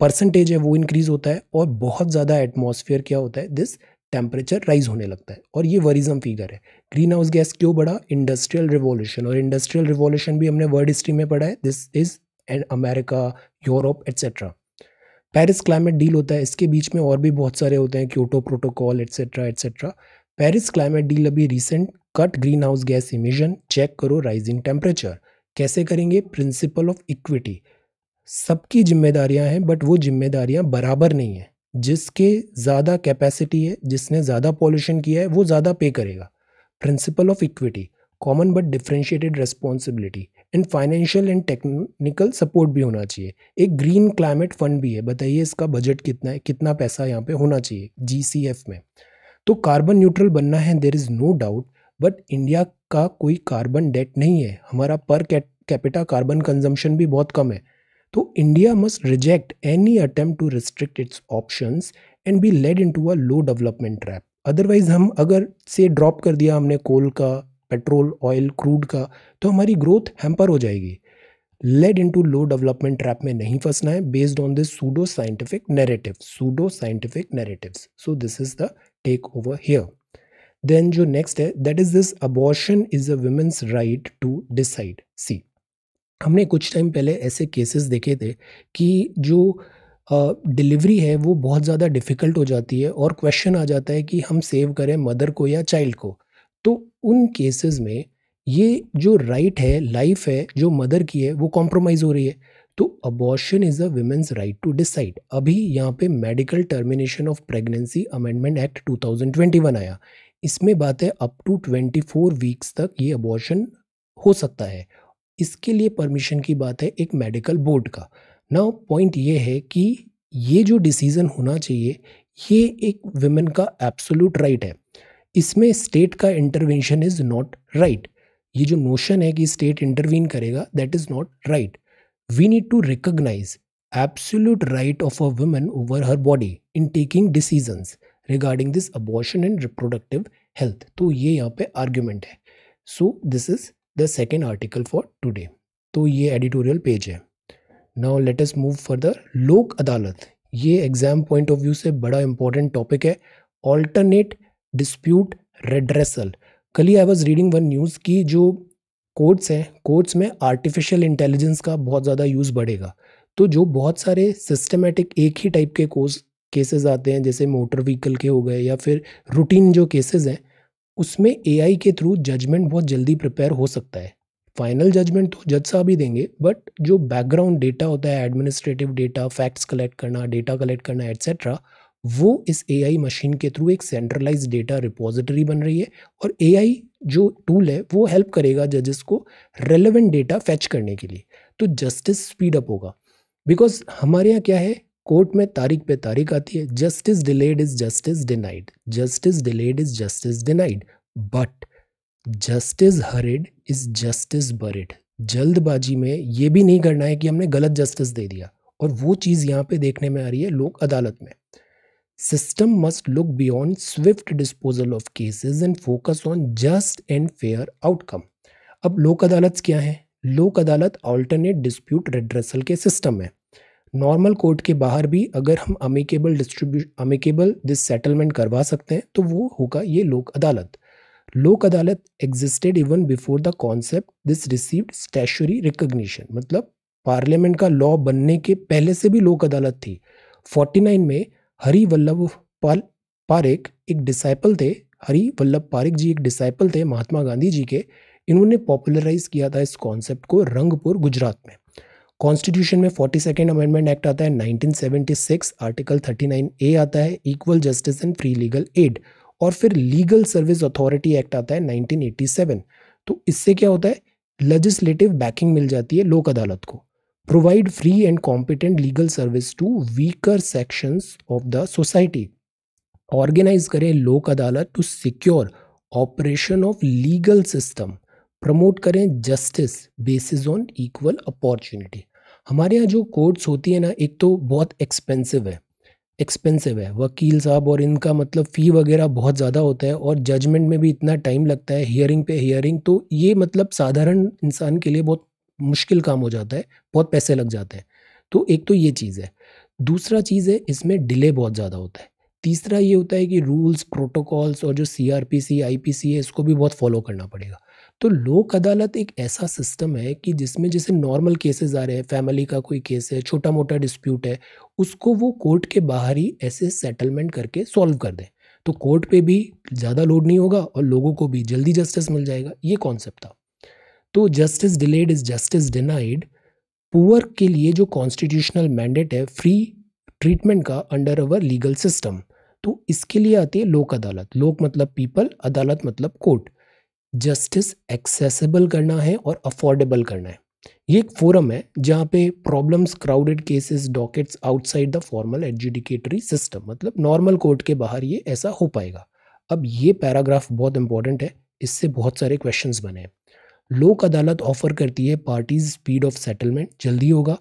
परसेंटेज है वो इंक्रीज़ होता है और बहुत ज़्यादा एटमॉस्फेयर क्या होता है दिस टेम्परेचर राइज होने लगता है और ये वरीजम फिगर है ग्रीन हाउस गैस क्यों बढ़ा इंडस्ट्रियल रिवॉल्यूशन और इंडस्ट्रियल रिवॉल्यूशन भी हमने वर्ल्ड हिस्ट्री में पढ़ा है this is and America Europe etcetera Paris climate deal होता है इसके बीच में और भी बहुत सारे होते हैं Kyoto protocol etcetera etcetera Paris climate deal अभी recent cut green house gas emission check करो राइजिंग टेम्परेचर कैसे करेंगे प्रिंसिपल ऑफ इक्विटी सबकी जिम्मेदारियां हैं बट वो जिम्मेदारियां बराबर नहीं हैं जिसके ज़्यादा कैपेसिटी है जिसने ज़्यादा पॉल्यूशन किया है वो ज़्यादा पे करेगा principle of equity common but differentiated responsibility and financial and technical support भी होना चाहिए एक ग्रीन क्लाइमेट फंड भी है बताइए इसका बजट कितना है कितना पैसा यहाँ पे होना चाहिए जी में तो कार्बन न्यूट्रल बनना है there is no doubt but India का कोई कार्बन डेट नहीं है हमारा पर कैपिटा कार्बन कंजम्पशन भी बहुत कम है तो India must reject any attempt to restrict its option and be led into a low development trap otherwise हम अगर से ड्रॉप कर दिया हमने कोल का पेट्रोल ऑयल क्रूड का तो हमारी ग्रोथ हैम्पर हो जाएगी led into low development trap में नहीं फंसना है based on this pseudo scientific narrative pseudo scientific narrative so this is the take over here then जो नेक्स्ट है that is this abortion is a women's right to decide see हमने कुछ टाइम पहले ऐसे केसेस देखे थे कि जो डिलीवरी uh, है वो बहुत ज़्यादा डिफ़िकल्ट हो जाती है और क्वेश्चन आ जाता है कि हम सेव करें मदर को या चाइल्ड को तो उन केसेस में ये जो राइट है लाइफ है जो मदर की है वो कॉम्प्रोमाइज़ हो रही है तो abortion is a women's right to decide अभी यहाँ पे medical termination of pregnancy amendment act 2021 आया इसमें बात है अप टू 24 वीक्स तक ये अबॉर्शन हो सकता है इसके लिए परमिशन की बात है एक मेडिकल बोर्ड का नाउ पॉइंट ये है कि ये जो डिसीज़न होना चाहिए ये एक वुमेन का एब्सोलूट राइट right है इसमें स्टेट का इंटरवेंशन इज़ नॉट राइट ये जो नोशन है कि स्टेट इंटरवीन करेगा that is not right we need to recognise absolute right of a women over her body in taking decisions regarding this abortion and reproductive health तो ये यहाँ पे आर्ग्यूमेंट है so this is the second article for today तो ये एडिटोरियल पेज है now let move further Lok Adalat ये एग्ज़ाम पॉइंट ऑफ व्यू से बड़ा इंपॉर्टेंट टॉपिक है ऑल्टरनेट डिस्प्यूट रेड्रेसल कल ही I was reading one news की जो कोर्ट्स हैं कोर्ट्स में आर्टिफिशियल इंटेलिजेंस का बहुत ज़्यादा यूज़ बढ़ेगा तो जो बहुत सारे सिस्टमेटिक एक ही टाइप के कोर्स केसेस आते हैं जैसे मोटर व्हीकल के हो गए या फिर रूटीन जो केसेस हैं उसमें एआई के थ्रू जजमेंट बहुत जल्दी प्रिपेयर हो सकता है फाइनल जजमेंट तो जज साहब ही देंगे बट जो बैकग्राउंड डेटा होता है एडमिनिस्ट्रेटिव डेटा फैक्ट्स कलेक्ट करना डेटा कलेक्ट करना एट्सेट्रा वो इस एआई मशीन के थ्रू एक सेंट्रलाइज डेटा रिपोजिटरी बन रही है और एआई जो टूल है वो हेल्प करेगा जजेस को रेलेवेंट डेटा फैच करने के लिए तो जस्टिस स्पीड अप होगा बिकॉज हमारे यहाँ क्या है कोर्ट में तारीख पे तारीख आती है justice delayed is justice denied justice delayed is justice denied but justice hurried is justice buried जल्दबाजी में ये भी नहीं करना है कि हमने गलत जस्टिस दे दिया और वो चीज़ यहाँ पे देखने में आ रही है लोक अदालत में System must look beyond swift disposal of cases and focus on just and fair outcome. अब लोक अदालत क्या है Lok Adalat alternate dispute redressal के सिस्टम है नॉर्मल कोर्ट के बाहर भी अगर हम amicable distribute amicable this settlement करवा सकते हैं तो वो होगा ये लोक Adalat Lok Adalat existed even before the concept this received statutory recognition मतलब पार्लियामेंट का लॉ बनने के पहले से भी लोक अदालत थी 49 में हरी वल्लभ पाल पारेख एक डिसाइपल थे हरी वल्लभ पारेख जी एक डिसाइपल थे महात्मा गांधी जी के इन्होंने पॉपुलराइज किया था इस कॉन्सेप्ट को रंगपुर गुजरात में कॉन्स्टिट्यूशन में फोर्टी सेकेंड अमेंडमेंट एक्ट आता है 1976 आर्टिकल 39 ए आता है equal justice and free legal aid और फिर लीगल सर्विस अथॉरिटी एक्ट आता है 1987 तो इससे क्या होता है लेजिस्लेटिव बैकिंग मिल जाती है लोक अदालत को provide free and competent legal service to weaker sections of the society organise करें Lok Adalat to secure operation of legal system promote करें justice basis on equal opportunity हमारे यहाँ जो कोर्ट्स होती है ना एक तो बहुत एक्सपेंसिव है एक्सपेंसिव है वकील साहब और इनका मतलब फ़ी वगैरह बहुत ज़्यादा होता है और जजमेंट में भी इतना टाइम लगता है हियरिंग पे हियरिंग तो ये मतलब साधारण इंसान के लिए बहुत मुश्किल काम हो जाता है बहुत पैसे लग जाते हैं तो एक तो ये चीज़ है दूसरा चीज़ है इसमें डिले बहुत ज़्यादा होता है तीसरा ये होता है कि रूल्स प्रोटोकॉल्स और जो C R P C I P C है इसको भी बहुत फॉलो करना पड़ेगा तो लोक अदालत एक ऐसा सिस्टम है कि जिसमें जैसे नॉर्मल केसेस आ रहे हैं फैमिली का कोई केस है छोटा मोटा डिस्प्यूट है उसको वो कोर्ट के बाहर ही ऐसे सेटलमेंट करके सॉल्व कर दें तो कोर्ट पे भी ज़्यादा लोड नहीं होगा और लोगों को भी जल्दी जस्टिस मिल जाएगा ये कॉन्सेप्ट था तो justice delayed is justice denied poor के लिए जो कॉन्स्टिट्यूशनल मैंडेट है फ्री ट्रीटमेंट का अंडर अवर लीगल सिस्टम तो इसके लिए आती है लोक अदालत लोक मतलब पीपल अदालत मतलब कोर्ट जस्टिस एक्सेसिबल करना है और अफोर्डेबल करना है ये एक फोरम है जहाँ पे problems crowded cases dockets outside the formal adjudicatory system मतलब नॉर्मल कोर्ट के बाहर ये ऐसा हो पाएगा अब ये पैराग्राफ बहुत इंपॉर्टेंट है इससे बहुत सारे क्वेश्चंस बने हैं लोक अदालत ऑफर करती है पार्टीज स्पीड ऑफ सेटलमेंट जल्दी होगा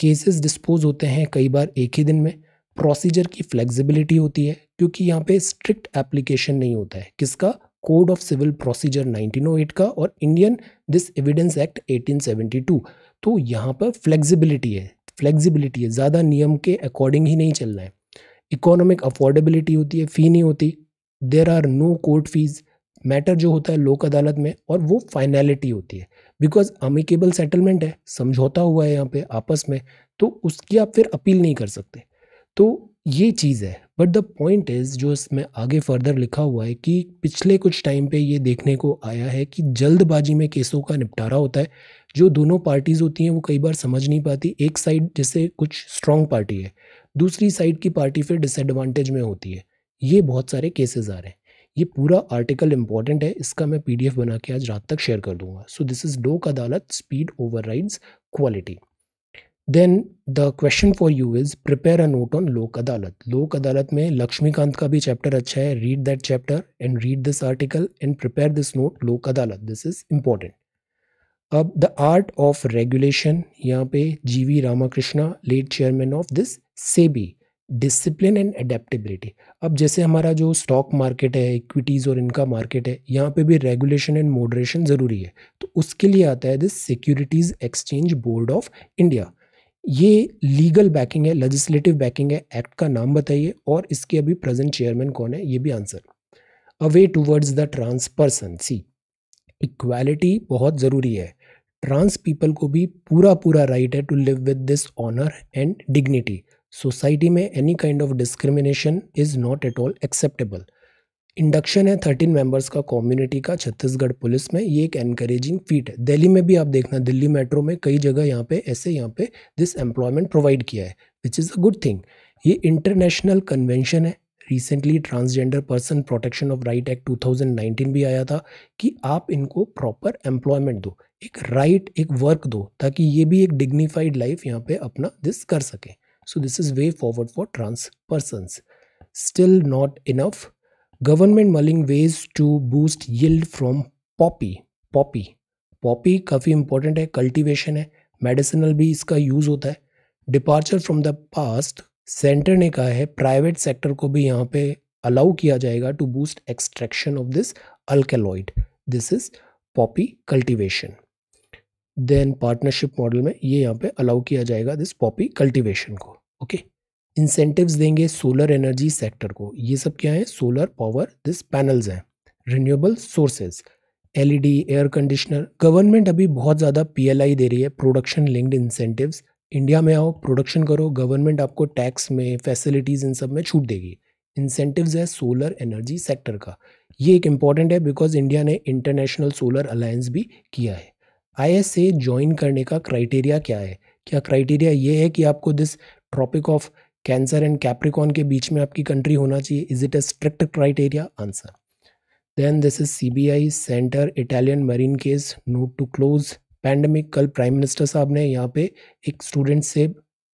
केसेस डिस्पोज होते हैं कई बार एक ही दिन में प्रोसीजर की फ्लेक्सिबिलिटी होती है क्योंकि यहाँ पे स्ट्रिक्ट एप्लीकेशन नहीं होता है किसका कोड ऑफ सिविल प्रोसीजर 1908 का और इंडियन दिस एविडेंस एक्ट 1872 तो यहाँ पर फ्लेक्सिबिलिटी है फ्लेक्सिबिलिटी है ज़्यादा नियम के अकॉर्डिंग ही नहीं चलना है इकोनॉमिक अफोर्डेबिलिटी होती है फ़ी नहीं होती there are no court fees matter जो होता है लोक अदालत में और वो फाइनैलिटी होती है बिकॉज अमिकेबल सेटलमेंट है समझौता हुआ है यहाँ पे आपस में तो उसकी आप फिर अपील नहीं कर सकते तो ये चीज़ है बट द पॉइंट इज़ जो इसमें आगे फर्दर लिखा हुआ है कि पिछले कुछ टाइम पे ये देखने को आया है कि जल्दबाजी में केसों का निपटारा होता है जो दोनों पार्टीज़ होती हैं वो कई बार समझ नहीं पाती एक साइड जैसे कुछ स्ट्रॉन्ग पार्टी है दूसरी साइड की पार्टी फिर डिसएडवांटेज में होती है ये बहुत सारे केसेस आ रहे हैं ये पूरा आर्टिकल इंपॉर्टेंट है इसका मैं पीडीएफ बना के आज रात तक शेयर कर दूंगा सो this is Lok Adalat speed over quality then the question for you is prepare a note on Lok Adalat Lok अदालत में लक्ष्मीकांत का भी चैप्टर अच्छा है read that chapter and read this article and prepare this note Lok Adalat this is important अब द आर्ट ऑफ रेगुलेशन यहाँ पे G V Ramakrishna late chairman of this SEBI discipline and adaptability अब जैसे हमारा जो स्टॉक मार्केट है इक्विटीज़ और इनका मार्केट है यहाँ पे भी रेगुलेशन एंड मॉडरेशन ज़रूरी है तो उसके लिए आता है this securities exchange board of India ये लीगल बैकिंग है लजिस्लेटिव बैकिंग है एक्ट का नाम बताइए और इसके अभी प्रेजेंट चेयरमैन कौन है ये भी answer away towards the trans person see equality बहुत ज़रूरी है ट्रांस पीपल को भी पूरा पूरा राइट है to live with this honour and dignity society में any kind of discrimination is not at all acceptable induction है थर्टीन मेंबर्स का कम्युनिटी का छत्तीसगढ़ पुलिस में ये एक एनकरेजिंग फीट है दिल्ली में भी आप देखना दिल्ली मेट्रो में कई जगह यहाँ पे ऐसे यहाँ पे दिस एम्प्लॉयमेंट प्रोवाइड किया है which is a good thing ये इंटरनेशनल कन्वेंशन है recently transgender person protection of right act 2019 भी आया था कि आप इनको प्रॉपर एम्प्लॉयमेंट दो एक राइट right, एक वर्क दो ताकि ये भी एक डिग्निफाइड लाइफ यहाँ पे अपना दिस कर सकें So this is way forward for trans persons. Still not enough. Government mulling ways to boost yield from poppy poppy poppy काफ़ी इंपॉर्टेंट है कल्टीवेशन है मेडिसिनल भी इसका यूज़ होता है departure from the past centre ने कहा है प्राइवेट सेक्टर को भी यहाँ पे अलाउ किया जाएगा to boost extraction of this alkaloid this is poppy cultivation then partnership model में ये यहाँ पे अलाउ किया जाएगा दिस पॉपी कल्टीवेशन को ओके इंसेंटिव्स देंगे सोलर एनर्जी सेक्टर को ये सब क्या है सोलर पावर दिस पैनल्स हैं renewable sources LED air conditioner government अभी बहुत ज़्यादा पीएलआई दे रही है प्रोडक्शन लिंक्ड इंसेंटिव्स इंडिया में आओ प्रोडक्शन करो गवर्नमेंट आपको टैक्स में फैसिलिटीज़ इन सब में छूट देगी इंसेंटिव्स है सोलर एनर्जी सेक्टर का ये एक इम्पॉर्टेंट है बिकॉज इंडिया ने इंटरनेशनल सोलर अलायंस भी किया है आई एस ए ज्वाइन करने का क्राइटेरिया क्या है क्या क्राइटेरिया ये है कि आपको this tropic of cancer and capricorn के बीच में आपकी कंट्री होना चाहिए is it a strict criteria answer then this is CBI centre Italian marine case note to close pandemic कल प्राइम मिनिस्टर साहब ने यहाँ पे एक स्टूडेंट से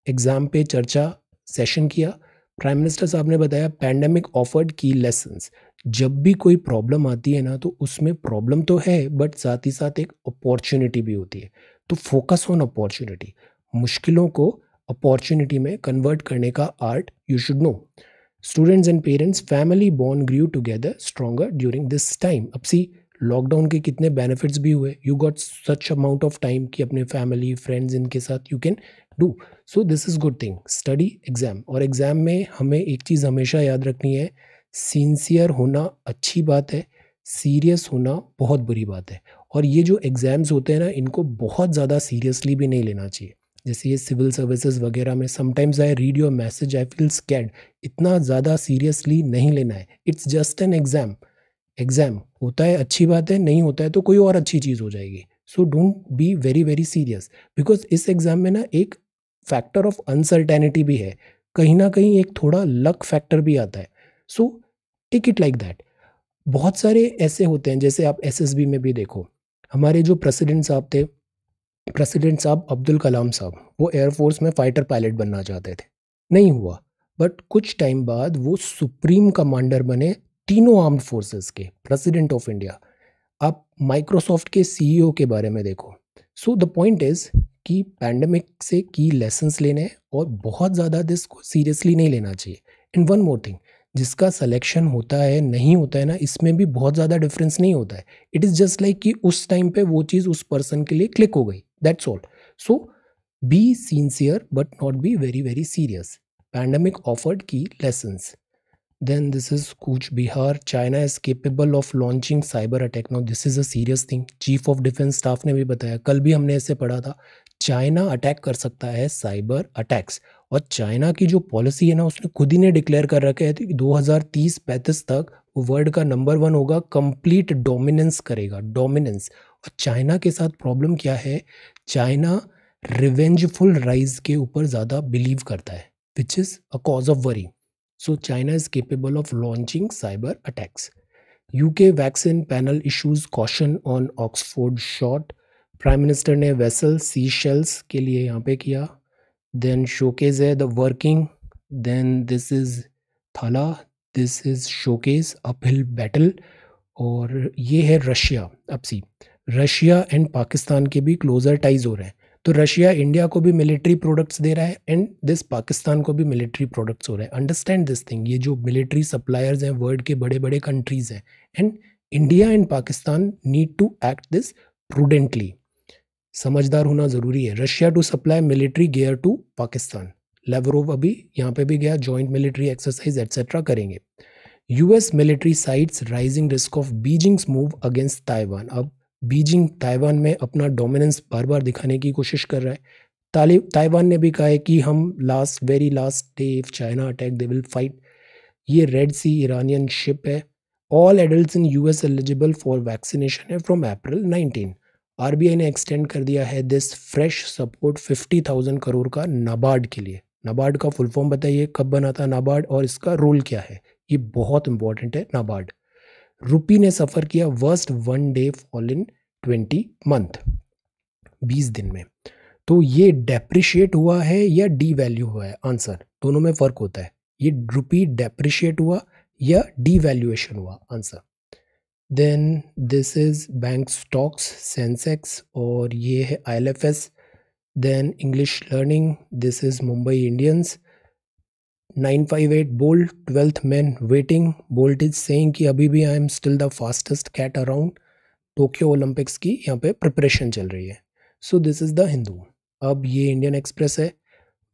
एग्ज़ाम पे चर्चा सेशन किया प्राइम मिनिस्टर साहब ने बताया पैंडमिक ऑफर्ड की लेसन जब भी कोई प्रॉब्लम आती है ना तो उसमें प्रॉब्लम तो है बट साथ ही साथ एक अपॉर्चुनिटी भी होती है तो फोकस ऑन अपॉर्चुनिटी मुश्किलों को अपॉर्चुनिटी में कन्वर्ट करने का art you should know students and parents family bond grew together stronger during this time अब सी लॉकडाउन के कितने बेनिफिट्स भी हुए you got such amount of time कि अपने फैमिली फ्रेंड्स इनके साथ you can do so this is good thing study exam और एग्ज़ाम में हमें एक चीज़ हमेशा याद रखनी है सिंसियर होना अच्छी बात है सीरियस होना बहुत बुरी बात है और ये जो एग्ज़ाम्स होते हैं ना इनको बहुत ज़्यादा सीरियसली भी नहीं लेना चाहिए जैसे ये सिविल सर्विसेज वगैरह में sometimes I read your message I feel scared इतना ज़्यादा सीरियसली नहीं लेना है it's just an exam exam होता है अच्छी बात है नहीं होता है तो कोई और अच्छी चीज़ हो जाएगी so don't be very very serious because इस एग्ज़ाम में ना एक फैक्टर ऑफ अनसर्टेनिटी भी है कहीं ना कहीं एक थोड़ा लक फैक्टर भी आता है so take it like that बहुत सारे ऐसे होते हैं जैसे आप एस में भी देखो हमारे जो प्रेसिडेंट साहब थे प्रेसिडेंट साहब अब्दुल कलाम साहब वो एयरफोर्स में फ़ाइटर पायलट बनना चाहते थे नहीं हुआ बट कुछ टाइम बाद वो सुप्रीम कमांडर बने तीनों आर्म्ड फोर्सेस के प्रेसिडेंट ऑफ इंडिया आप माइक्रोसॉफ्ट के सीईओ e के बारे में देखो सो द पॉइंट इज़ कि पैंडमिक से की लेसन्स लेने हैं और बहुत ज़्यादा दिस को सीरियसली नहीं लेना चाहिए एंड वन मोर थिंग जिसका सिलेक्शन होता है नहीं होता है ना इसमें भी बहुत ज़्यादा डिफरेंस नहीं होता है इट इज़ जस्ट लाइक कि उस टाइम पे वो चीज़ उस पर्सन के लिए क्लिक हो गई that's all so be sincere but not be very very serious pandemic offered की lesson then this is Cooch Behar China is capable of launching cyber attack no this is a serious thing chief of defence staff ने भी बताया कल भी हमने इसे पढ़ा था चाइना अटैक कर सकता है साइबर अटैक्स और चाइना की जो पॉलिसी है ना उसने खुद ही ने डिक्लेयर कर रखे है कि तीस पैंतीस तक वर्ल्ड का नंबर वन होगा कंप्लीट डोमिनेंस करेगा डोमिनेंस और चाइना के साथ प्रॉब्लम क्या है चाइना रिवेंजफुल राइज के ऊपर ज़्यादा बिलीव करता है which is a cause of worry so China is capable of launching cyber attacks UK vaccine panel issues caution on Oxford shot prime minister ने वेसल सी शेल्स के लिए यहाँ पे किया देन शोकेज है the working then this is थाला this is showcase appeal battle और ये है रशिया अपसी रशिया एंड पाकिस्तान के भी क्लोज़र टाइज हो रहे हैं तो रशिया इंडिया को भी मिलिट्री प्रोडक्ट्स दे रहा है एंड दिस पाकिस्तान को भी मिलिट्री प्रोडक्ट्स हो रहे हैं अंडरस्टैंड दिस थिंग ये जो मिलिट्री सप्लायर्स हैं वर्ल्ड के बड़े बड़े कंट्रीज़ हैं and India and Pakistan need to act this prudently समझदार होना ज़रूरी है Russia to supply military gear to Pakistan Lavrov अभी यहाँ पे भी गया जॉइंट मिलिट्री एक्सरसाइज एट्सेट्रा करेंगे US military sites rising risk of Beijing's move against Taiwan अब बीजिंग ताइवान में अपना डोमिनेंस बार बार दिखाने की कोशिश कर रहा है तालिब ताइवान ने भी कहा है कि हम last very last day if China attack they will fight ये रेड सी ईरानियन शिप है all adult in U S eligible for vaccination है from April nineteen R B I ने एक्सटेंड कर दिया है this fresh support fifty thousand crore का नाबार्ड के लिए नाबार्ड का फुल फॉर्म बताइए कब बना था नाबार्ड और इसका रोल क्या है ये बहुत इंपॉर्टेंट है नाबार्ड रुपी ने सफ़र किया worst one day fall in twenty month बीस दिन में तो ये डेप्रिशिएट हुआ है या डी वैल्यू हुआ है आंसर दोनों में फ़र्क होता है ये रुपी डेप्रिशिएट हुआ या डी वैल्यूएशन हुआ answer then this is bank stocks Sensex और ये है I L F S then English learning this is Mumbai Indians nine five eight Bolt twelfth man waiting Bolt is saying कि अभी भी I am still the fastest cat around Tokyo Olympics की यहाँ पे प्रिपरेशन चल रही है so this is the Hindu अब ये इंडियन एक्सप्रेस है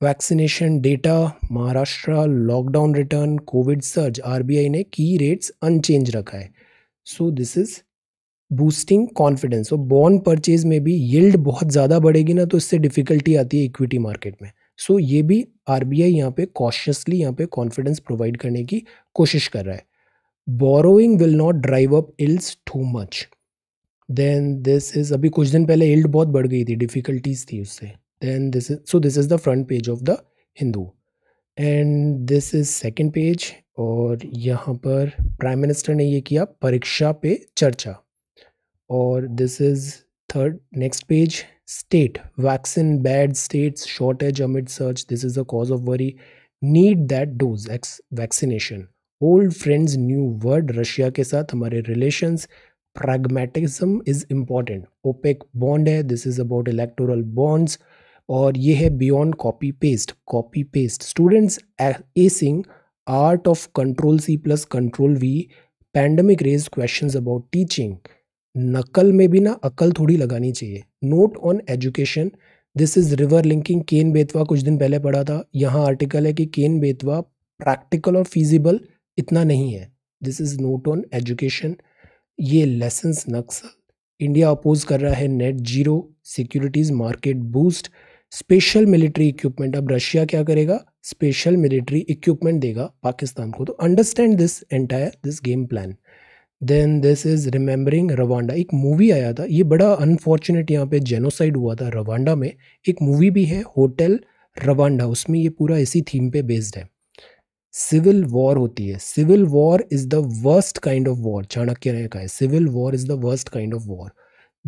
vaccination data Maharashtra lockdown return covid surge RBI ने की रेट्स अनचेंज रखा है so this is boosting confidence और बॉन्ड परचेज में भी यील्ड बहुत ज़्यादा बढ़ेगी ना तो इससे डिफ़िकल्टी आती है इक्विटी मार्केट में सो ये भी आर बी आई यहाँ पे कॉशियसली यहाँ पे कॉन्फिडेंस प्रोवाइड करने की कोशिश कर रहा है borrowing will not drive up yields too much then this is अभी कुछ दिन पहले इल्ड बहुत बढ़ गई थी डिफिकल्टीज थी उससे then this is so this is the front page of the Hindu and this is second page और यहाँ पर प्राइम मिनिस्टर ने ये किया परीक्षा पे चर्चा और this is third next page state vaccine bad states shortage amid surge this is a cause of worry need that dose ex vaccination old friends new word russia ke sath relations pragmatism is important opec bond hai this is about electoral bonds और ये beyond copy paste copy paste students acing art of control C plus control V pandemic raised questions about teaching. नकल में भी ना अकल थोड़ी लगानी चाहिए note on education this is river linking Ken Betwa कुछ दिन पहले पढ़ा था यहाँ आर्टिकल है कि केन बेतवा प्रैक्टिकल और फीजिबल इतना नहीं है this is note on education ये लेसन्स नक्सल इंडिया अपोज कर रहा है net zero securities market boost special military equipment अब रशिया क्या करेगा स्पेशल मिलिट्री इक्विपमेंट देगा पाकिस्तान को तो understand this entire this game plan then this is remembering Rwanda एक मूवी आया था ये बड़ा अनफॉर्चुनेट यहाँ पे जेनोसाइड हुआ था रवांडा में एक मूवी भी है होटल रवांडा उसमें ये पूरा इसी थीम पे बेस्ड है सिविल वॉर होती है civil war is the worst kind of war Chanakya ने कहा है civil war is the worst kind of war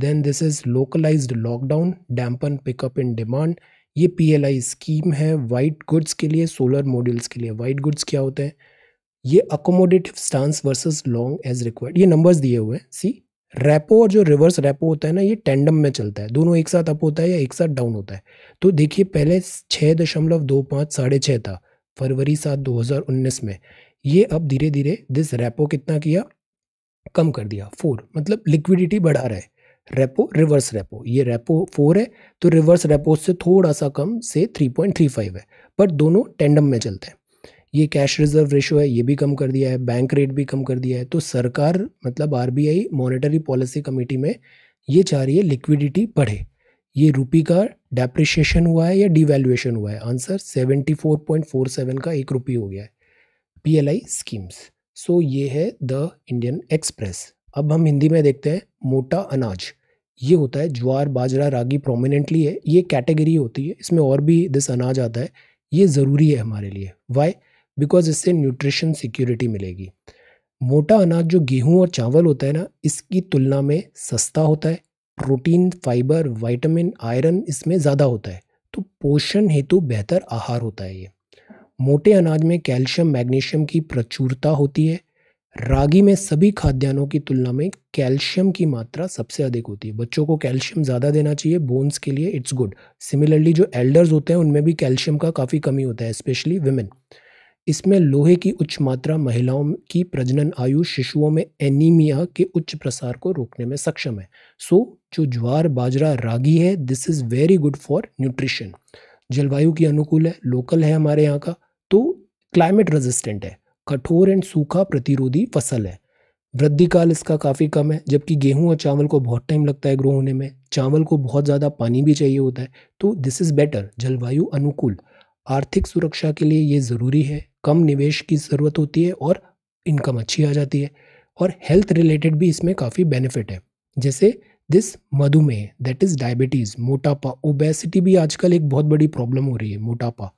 then this is localise lockdown dampen pickup in demand ये पी स्कीम है वाइट गुड्स के लिए सोलर मॉड्यूल्स के लिए वाइट गुड्स क्या होते हैं ये accommodative stance versus long as required ये नंबर्स दिए हुए हैं सी रेपो और जो रिवर्स रेपो होता है ना ये टेंडम में चलता है दोनों एक साथ अप होता है या एक साथ डाउन होता है तो देखिए पहले छः दशमलव दो पाँच साढ़े छः था फरवरी सात दो हज़ार उन्नीस में ये अब धीरे धीरे दिस रेपो कितना किया कम कर दिया फोर मतलब लिक्विडिटी बढ़ा रहा है रेपो रिवर्स रेपो ये रेपो फोर है तो रिवर्स रेपो से थोड़ा सा कम से थ्री पॉइंट थ्री फाइव है पर दोनों टेंडम में चलते हैं ये कैश रिजर्व रेशो है ये भी कम कर दिया है बैंक रेट भी कम कर दिया है तो सरकार मतलब आई मॉनेटरी पॉलिसी कमेटी में ये चाह रही है लिक्विडिटी बढ़े ये रुपी का डेप्रिशिएशन हुआ है या डिवेल्युएशन हुआ है आंसर 74.47 का एक रुपी हो गया है पीएलआई स्कीम्स सो ये है द इंडियन एक्सप्रेस अब हम हिंदी में देखते हैं मोटा अनाज ये होता है ज्वार बाजरा रागी प्रोमिनेंटली है ये कैटेगरी होती है इसमें और भी दिस अनाज आता है ये ज़रूरी है हमारे लिए वाई बिकॉज इससे न्यूट्रिशन सिक्योरिटी मिलेगी मोटा अनाज जो गेहूं और चावल होता है ना इसकी तुलना में सस्ता होता है प्रोटीन फाइबर वाइटामिन आयरन इसमें ज़्यादा होता है तो पोषण हेतु बेहतर आहार होता है ये मोटे अनाज में कैल्शियम मैग्नीशियम की प्रचुरता होती है रागी में सभी खाद्यान्नों की तुलना में कैल्शियम की मात्रा सबसे अधिक होती है बच्चों को कैल्शियम ज़्यादा देना चाहिए बोन्स के लिए इट्स गुड सिमिलरली जो एल्डर्स होते हैं उनमें भी कैल्शियम का काफ़ी कमी होता है स्पेशली विमेन इसमें लोहे की उच्च मात्रा महिलाओं की प्रजनन आयु शिशुओं में एनीमिया के उच्च प्रसार को रोकने में सक्षम है सो जो ज्वार बाजरा रागी है this is very good for nutrition जलवायु की अनुकूल है लोकल है हमारे यहाँ का तो क्लाइमेट रेजिस्टेंट है कठोर एंड सूखा प्रतिरोधी फसल है वृद्धि काल इसका काफ़ी कम है जबकि गेहूं और चावल को बहुत टाइम लगता है ग्रो होने में चावल को बहुत ज़्यादा पानी भी चाहिए होता है तो दिस इज़ बेटर जलवायु अनुकूल आर्थिक सुरक्षा के लिए ये ज़रूरी है कम निवेश की ज़रूरत होती है और इनकम अच्छी आ जाती है और हेल्थ रिलेटेड भी इसमें काफ़ी बेनिफिट है जैसे दिस मधुमेह दैट इज़ डायबिटीज़ मोटापा ओबेसिटी भी आजकल एक बहुत बड़ी प्रॉब्लम हो रही है मोटापा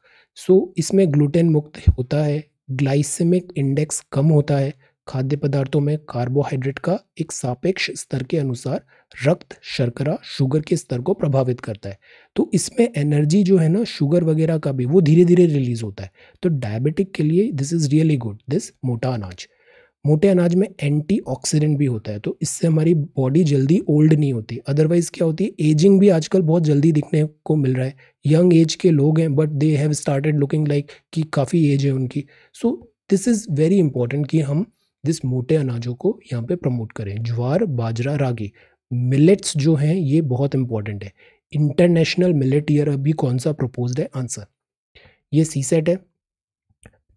सो so, इसमें ग्लूटेन मुक्त होता है ग्लाइसेमिक इंडेक्स कम होता है खाद्य पदार्थों में कार्बोहाइड्रेट का एक सापेक्ष स्तर के अनुसार रक्त शर्करा शुगर के स्तर को प्रभावित करता है तो इसमें एनर्जी जो है ना शुगर वगैरह का भी वो धीरे धीरे रिलीज होता है तो डायबिटिक के लिए this is really good this मोटा अनाज मोटे अनाज में एंटीऑक्सीडेंट भी होता है तो इससे हमारी बॉडी जल्दी ओल्ड नहीं होती अदरवाइज़ क्या होती है एजिंग भी आजकल बहुत जल्दी दिखने को मिल रहा है यंग एज के लोग हैं but they have started looking like कि काफ़ी एज है उनकी so this is very important कि हम जिस मोटे अनाजों को यहाँ पे प्रमोट करें ज्वार बाजरा रागी मिलेट्स जो हैं ये बहुत इंपॉर्टेंट है इंटरनेशनल मिलेट ईयर अभी कौन सा प्रपोज है आंसर ये सी सेट है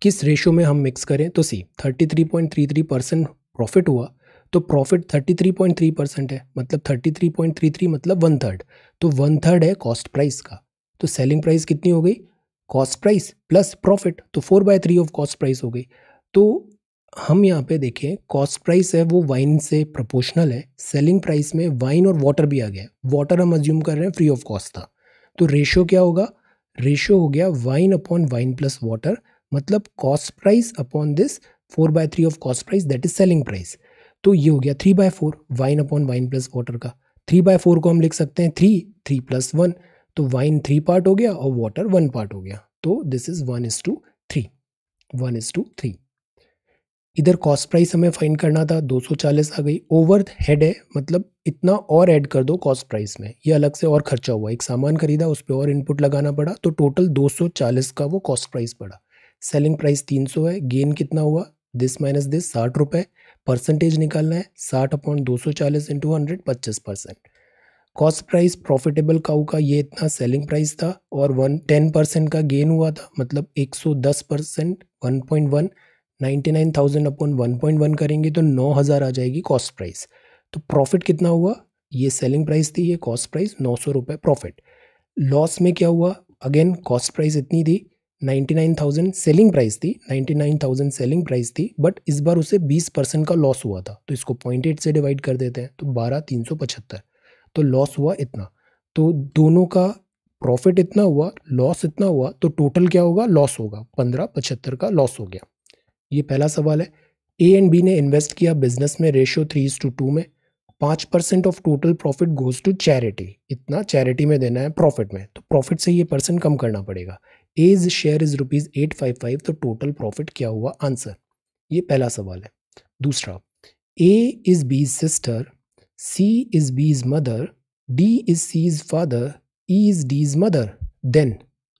किस रेशो में हम मिक्स करें तो सी 33.33 परसेंट प्रॉफिट हुआ तो प्रॉफिट 33.3 परसेंट है मतलब 33.33 मतलब वन थर्ड तो वन थर्ड है कॉस्ट प्राइस का तो सेलिंग प्राइस कितनी हो गई कॉस्ट प्राइस प्लस प्रॉफिट तो four by three of cost price हो गई तो हम यहाँ पे देखें कॉस्ट प्राइस है वो वाइन से प्रोपोर्शनल है सेलिंग प्राइस में वाइन और वाटर भी आ गया वाटर हम अज्यूम कर रहे हैं फ्री ऑफ कॉस्ट था तो रेशियो क्या होगा रेशियो हो गया wine upon wine plus water मतलब cost price upon this four by three of cost price that is selling price तो ये हो गया three by four wine upon wine plus water का थ्री बाय फोर को हम लिख सकते हैं थ्री थ्री प्लस वन तो वाइन थ्री पार्ट हो गया और वाटर वन पार्ट हो गया तो this is one is to three one is to three इधर कॉस्ट प्राइस हमें फाइंड करना था 240 आ गई ओवर हेड है मतलब इतना और ऐड कर दो कॉस्ट प्राइस में ये अलग से और खर्चा हुआ एक सामान खरीदा उस पर और इनपुट लगाना पड़ा तो टोटल 240 का वो कॉस्ट प्राइस पड़ा सेलिंग प्राइस 300 है गेन कितना हुआ दिस माइनस दिस साठ रुपये परसेंटेज निकालना है साठ अपॉइंट दो सौ चालीस इंटू हंड्रेड पच्चीस परसेंट कॉस्ट प्राइस प्रॉफिटेबल काउ का ये इतना सेलिंग प्राइस था और वन टेन परसेंट का गेन हुआ था मतलब एक सौ दस percent one point one ninety nine thousand upon one point one करेंगे तो नौ हज़ार आ जाएगी कॉस्ट प्राइस तो प्रॉफिट कितना हुआ ये सेलिंग प्राइस थी ये कॉस्ट प्राइस नौ सौ रुपये प्रॉफिट लॉस में क्या हुआ अगेन कॉस्ट प्राइस इतनी थी ninety nine thousand selling price थी ninety nine thousand selling price थी बट इस बार उसे बीस परसेंट का लॉस हुआ था तो इसको पॉइंट एट से डिवाइड कर देते हैं तो बारह तीन सौ पचहत्तर तो लॉस हुआ इतना तो दोनों का प्रॉफिट इतना हुआ लॉस इतना हुआ तो टोटल क्या होगा लॉस होगा पंद्रह पचहत्तर का लॉस हो गया ये पहला सवाल है ए एंड बी ने इन्वेस्ट किया बिजनेस में ratio three is to two में पाँच percent of total profit goes to charity इतना चैरिटी में देना है प्रॉफिट में तो प्रॉफिट से ये परसेंट कम करना पड़ेगा A's share is rupees eight five five तो टोटल प्रॉफिट क्या हुआ आंसर ये पहला सवाल है दूसरा A is B's sister C is B's mother D is C is father E is is mother then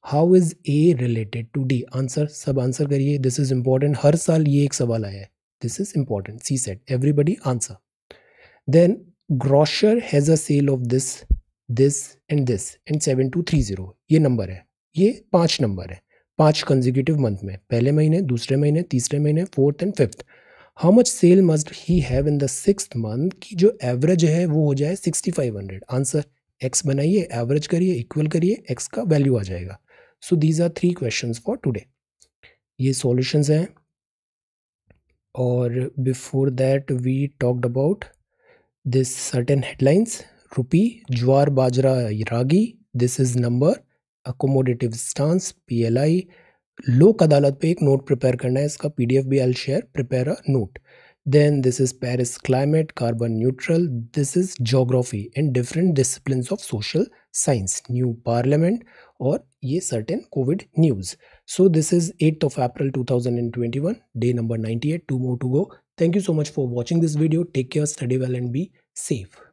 how is A related to D answer सब आंसर करिए दिस इज़ इम्पॉर्टेंट हर साल ये एक सवाल आया है this is important CSAT everybody answer then ग्रॉशर has a sale of this this and this and seven two three zero ये नंबर है ये पाँच नंबर है पाँच कंजिक्यूटिव मंथ में पहले महीने दूसरे महीने तीसरे महीने fourth and fifth how much sale must he have in the six month की जो एवरेज है वो हो जाए sixty five hundred answer X बनाइए एवरेज करिए इक्वल करिए एक्स का वैल्यू आ जाएगा so these are three questions for today ये सॉल्यूशंस हैं और before that we talked about this certain headlines rupee jowar bajra ragi this is number accommodative stance I Lok अदालत पे एक नोट प्रिपेयर करना है इसका पीडीएफ भी I share prepare a note then this is paris climate carbon neutral this is geography and different discipline of social science new parliament और ये certain COVID news so this is eight of April 2021 day number 98 two more to go thank you so much for watching this video take care study well and be safe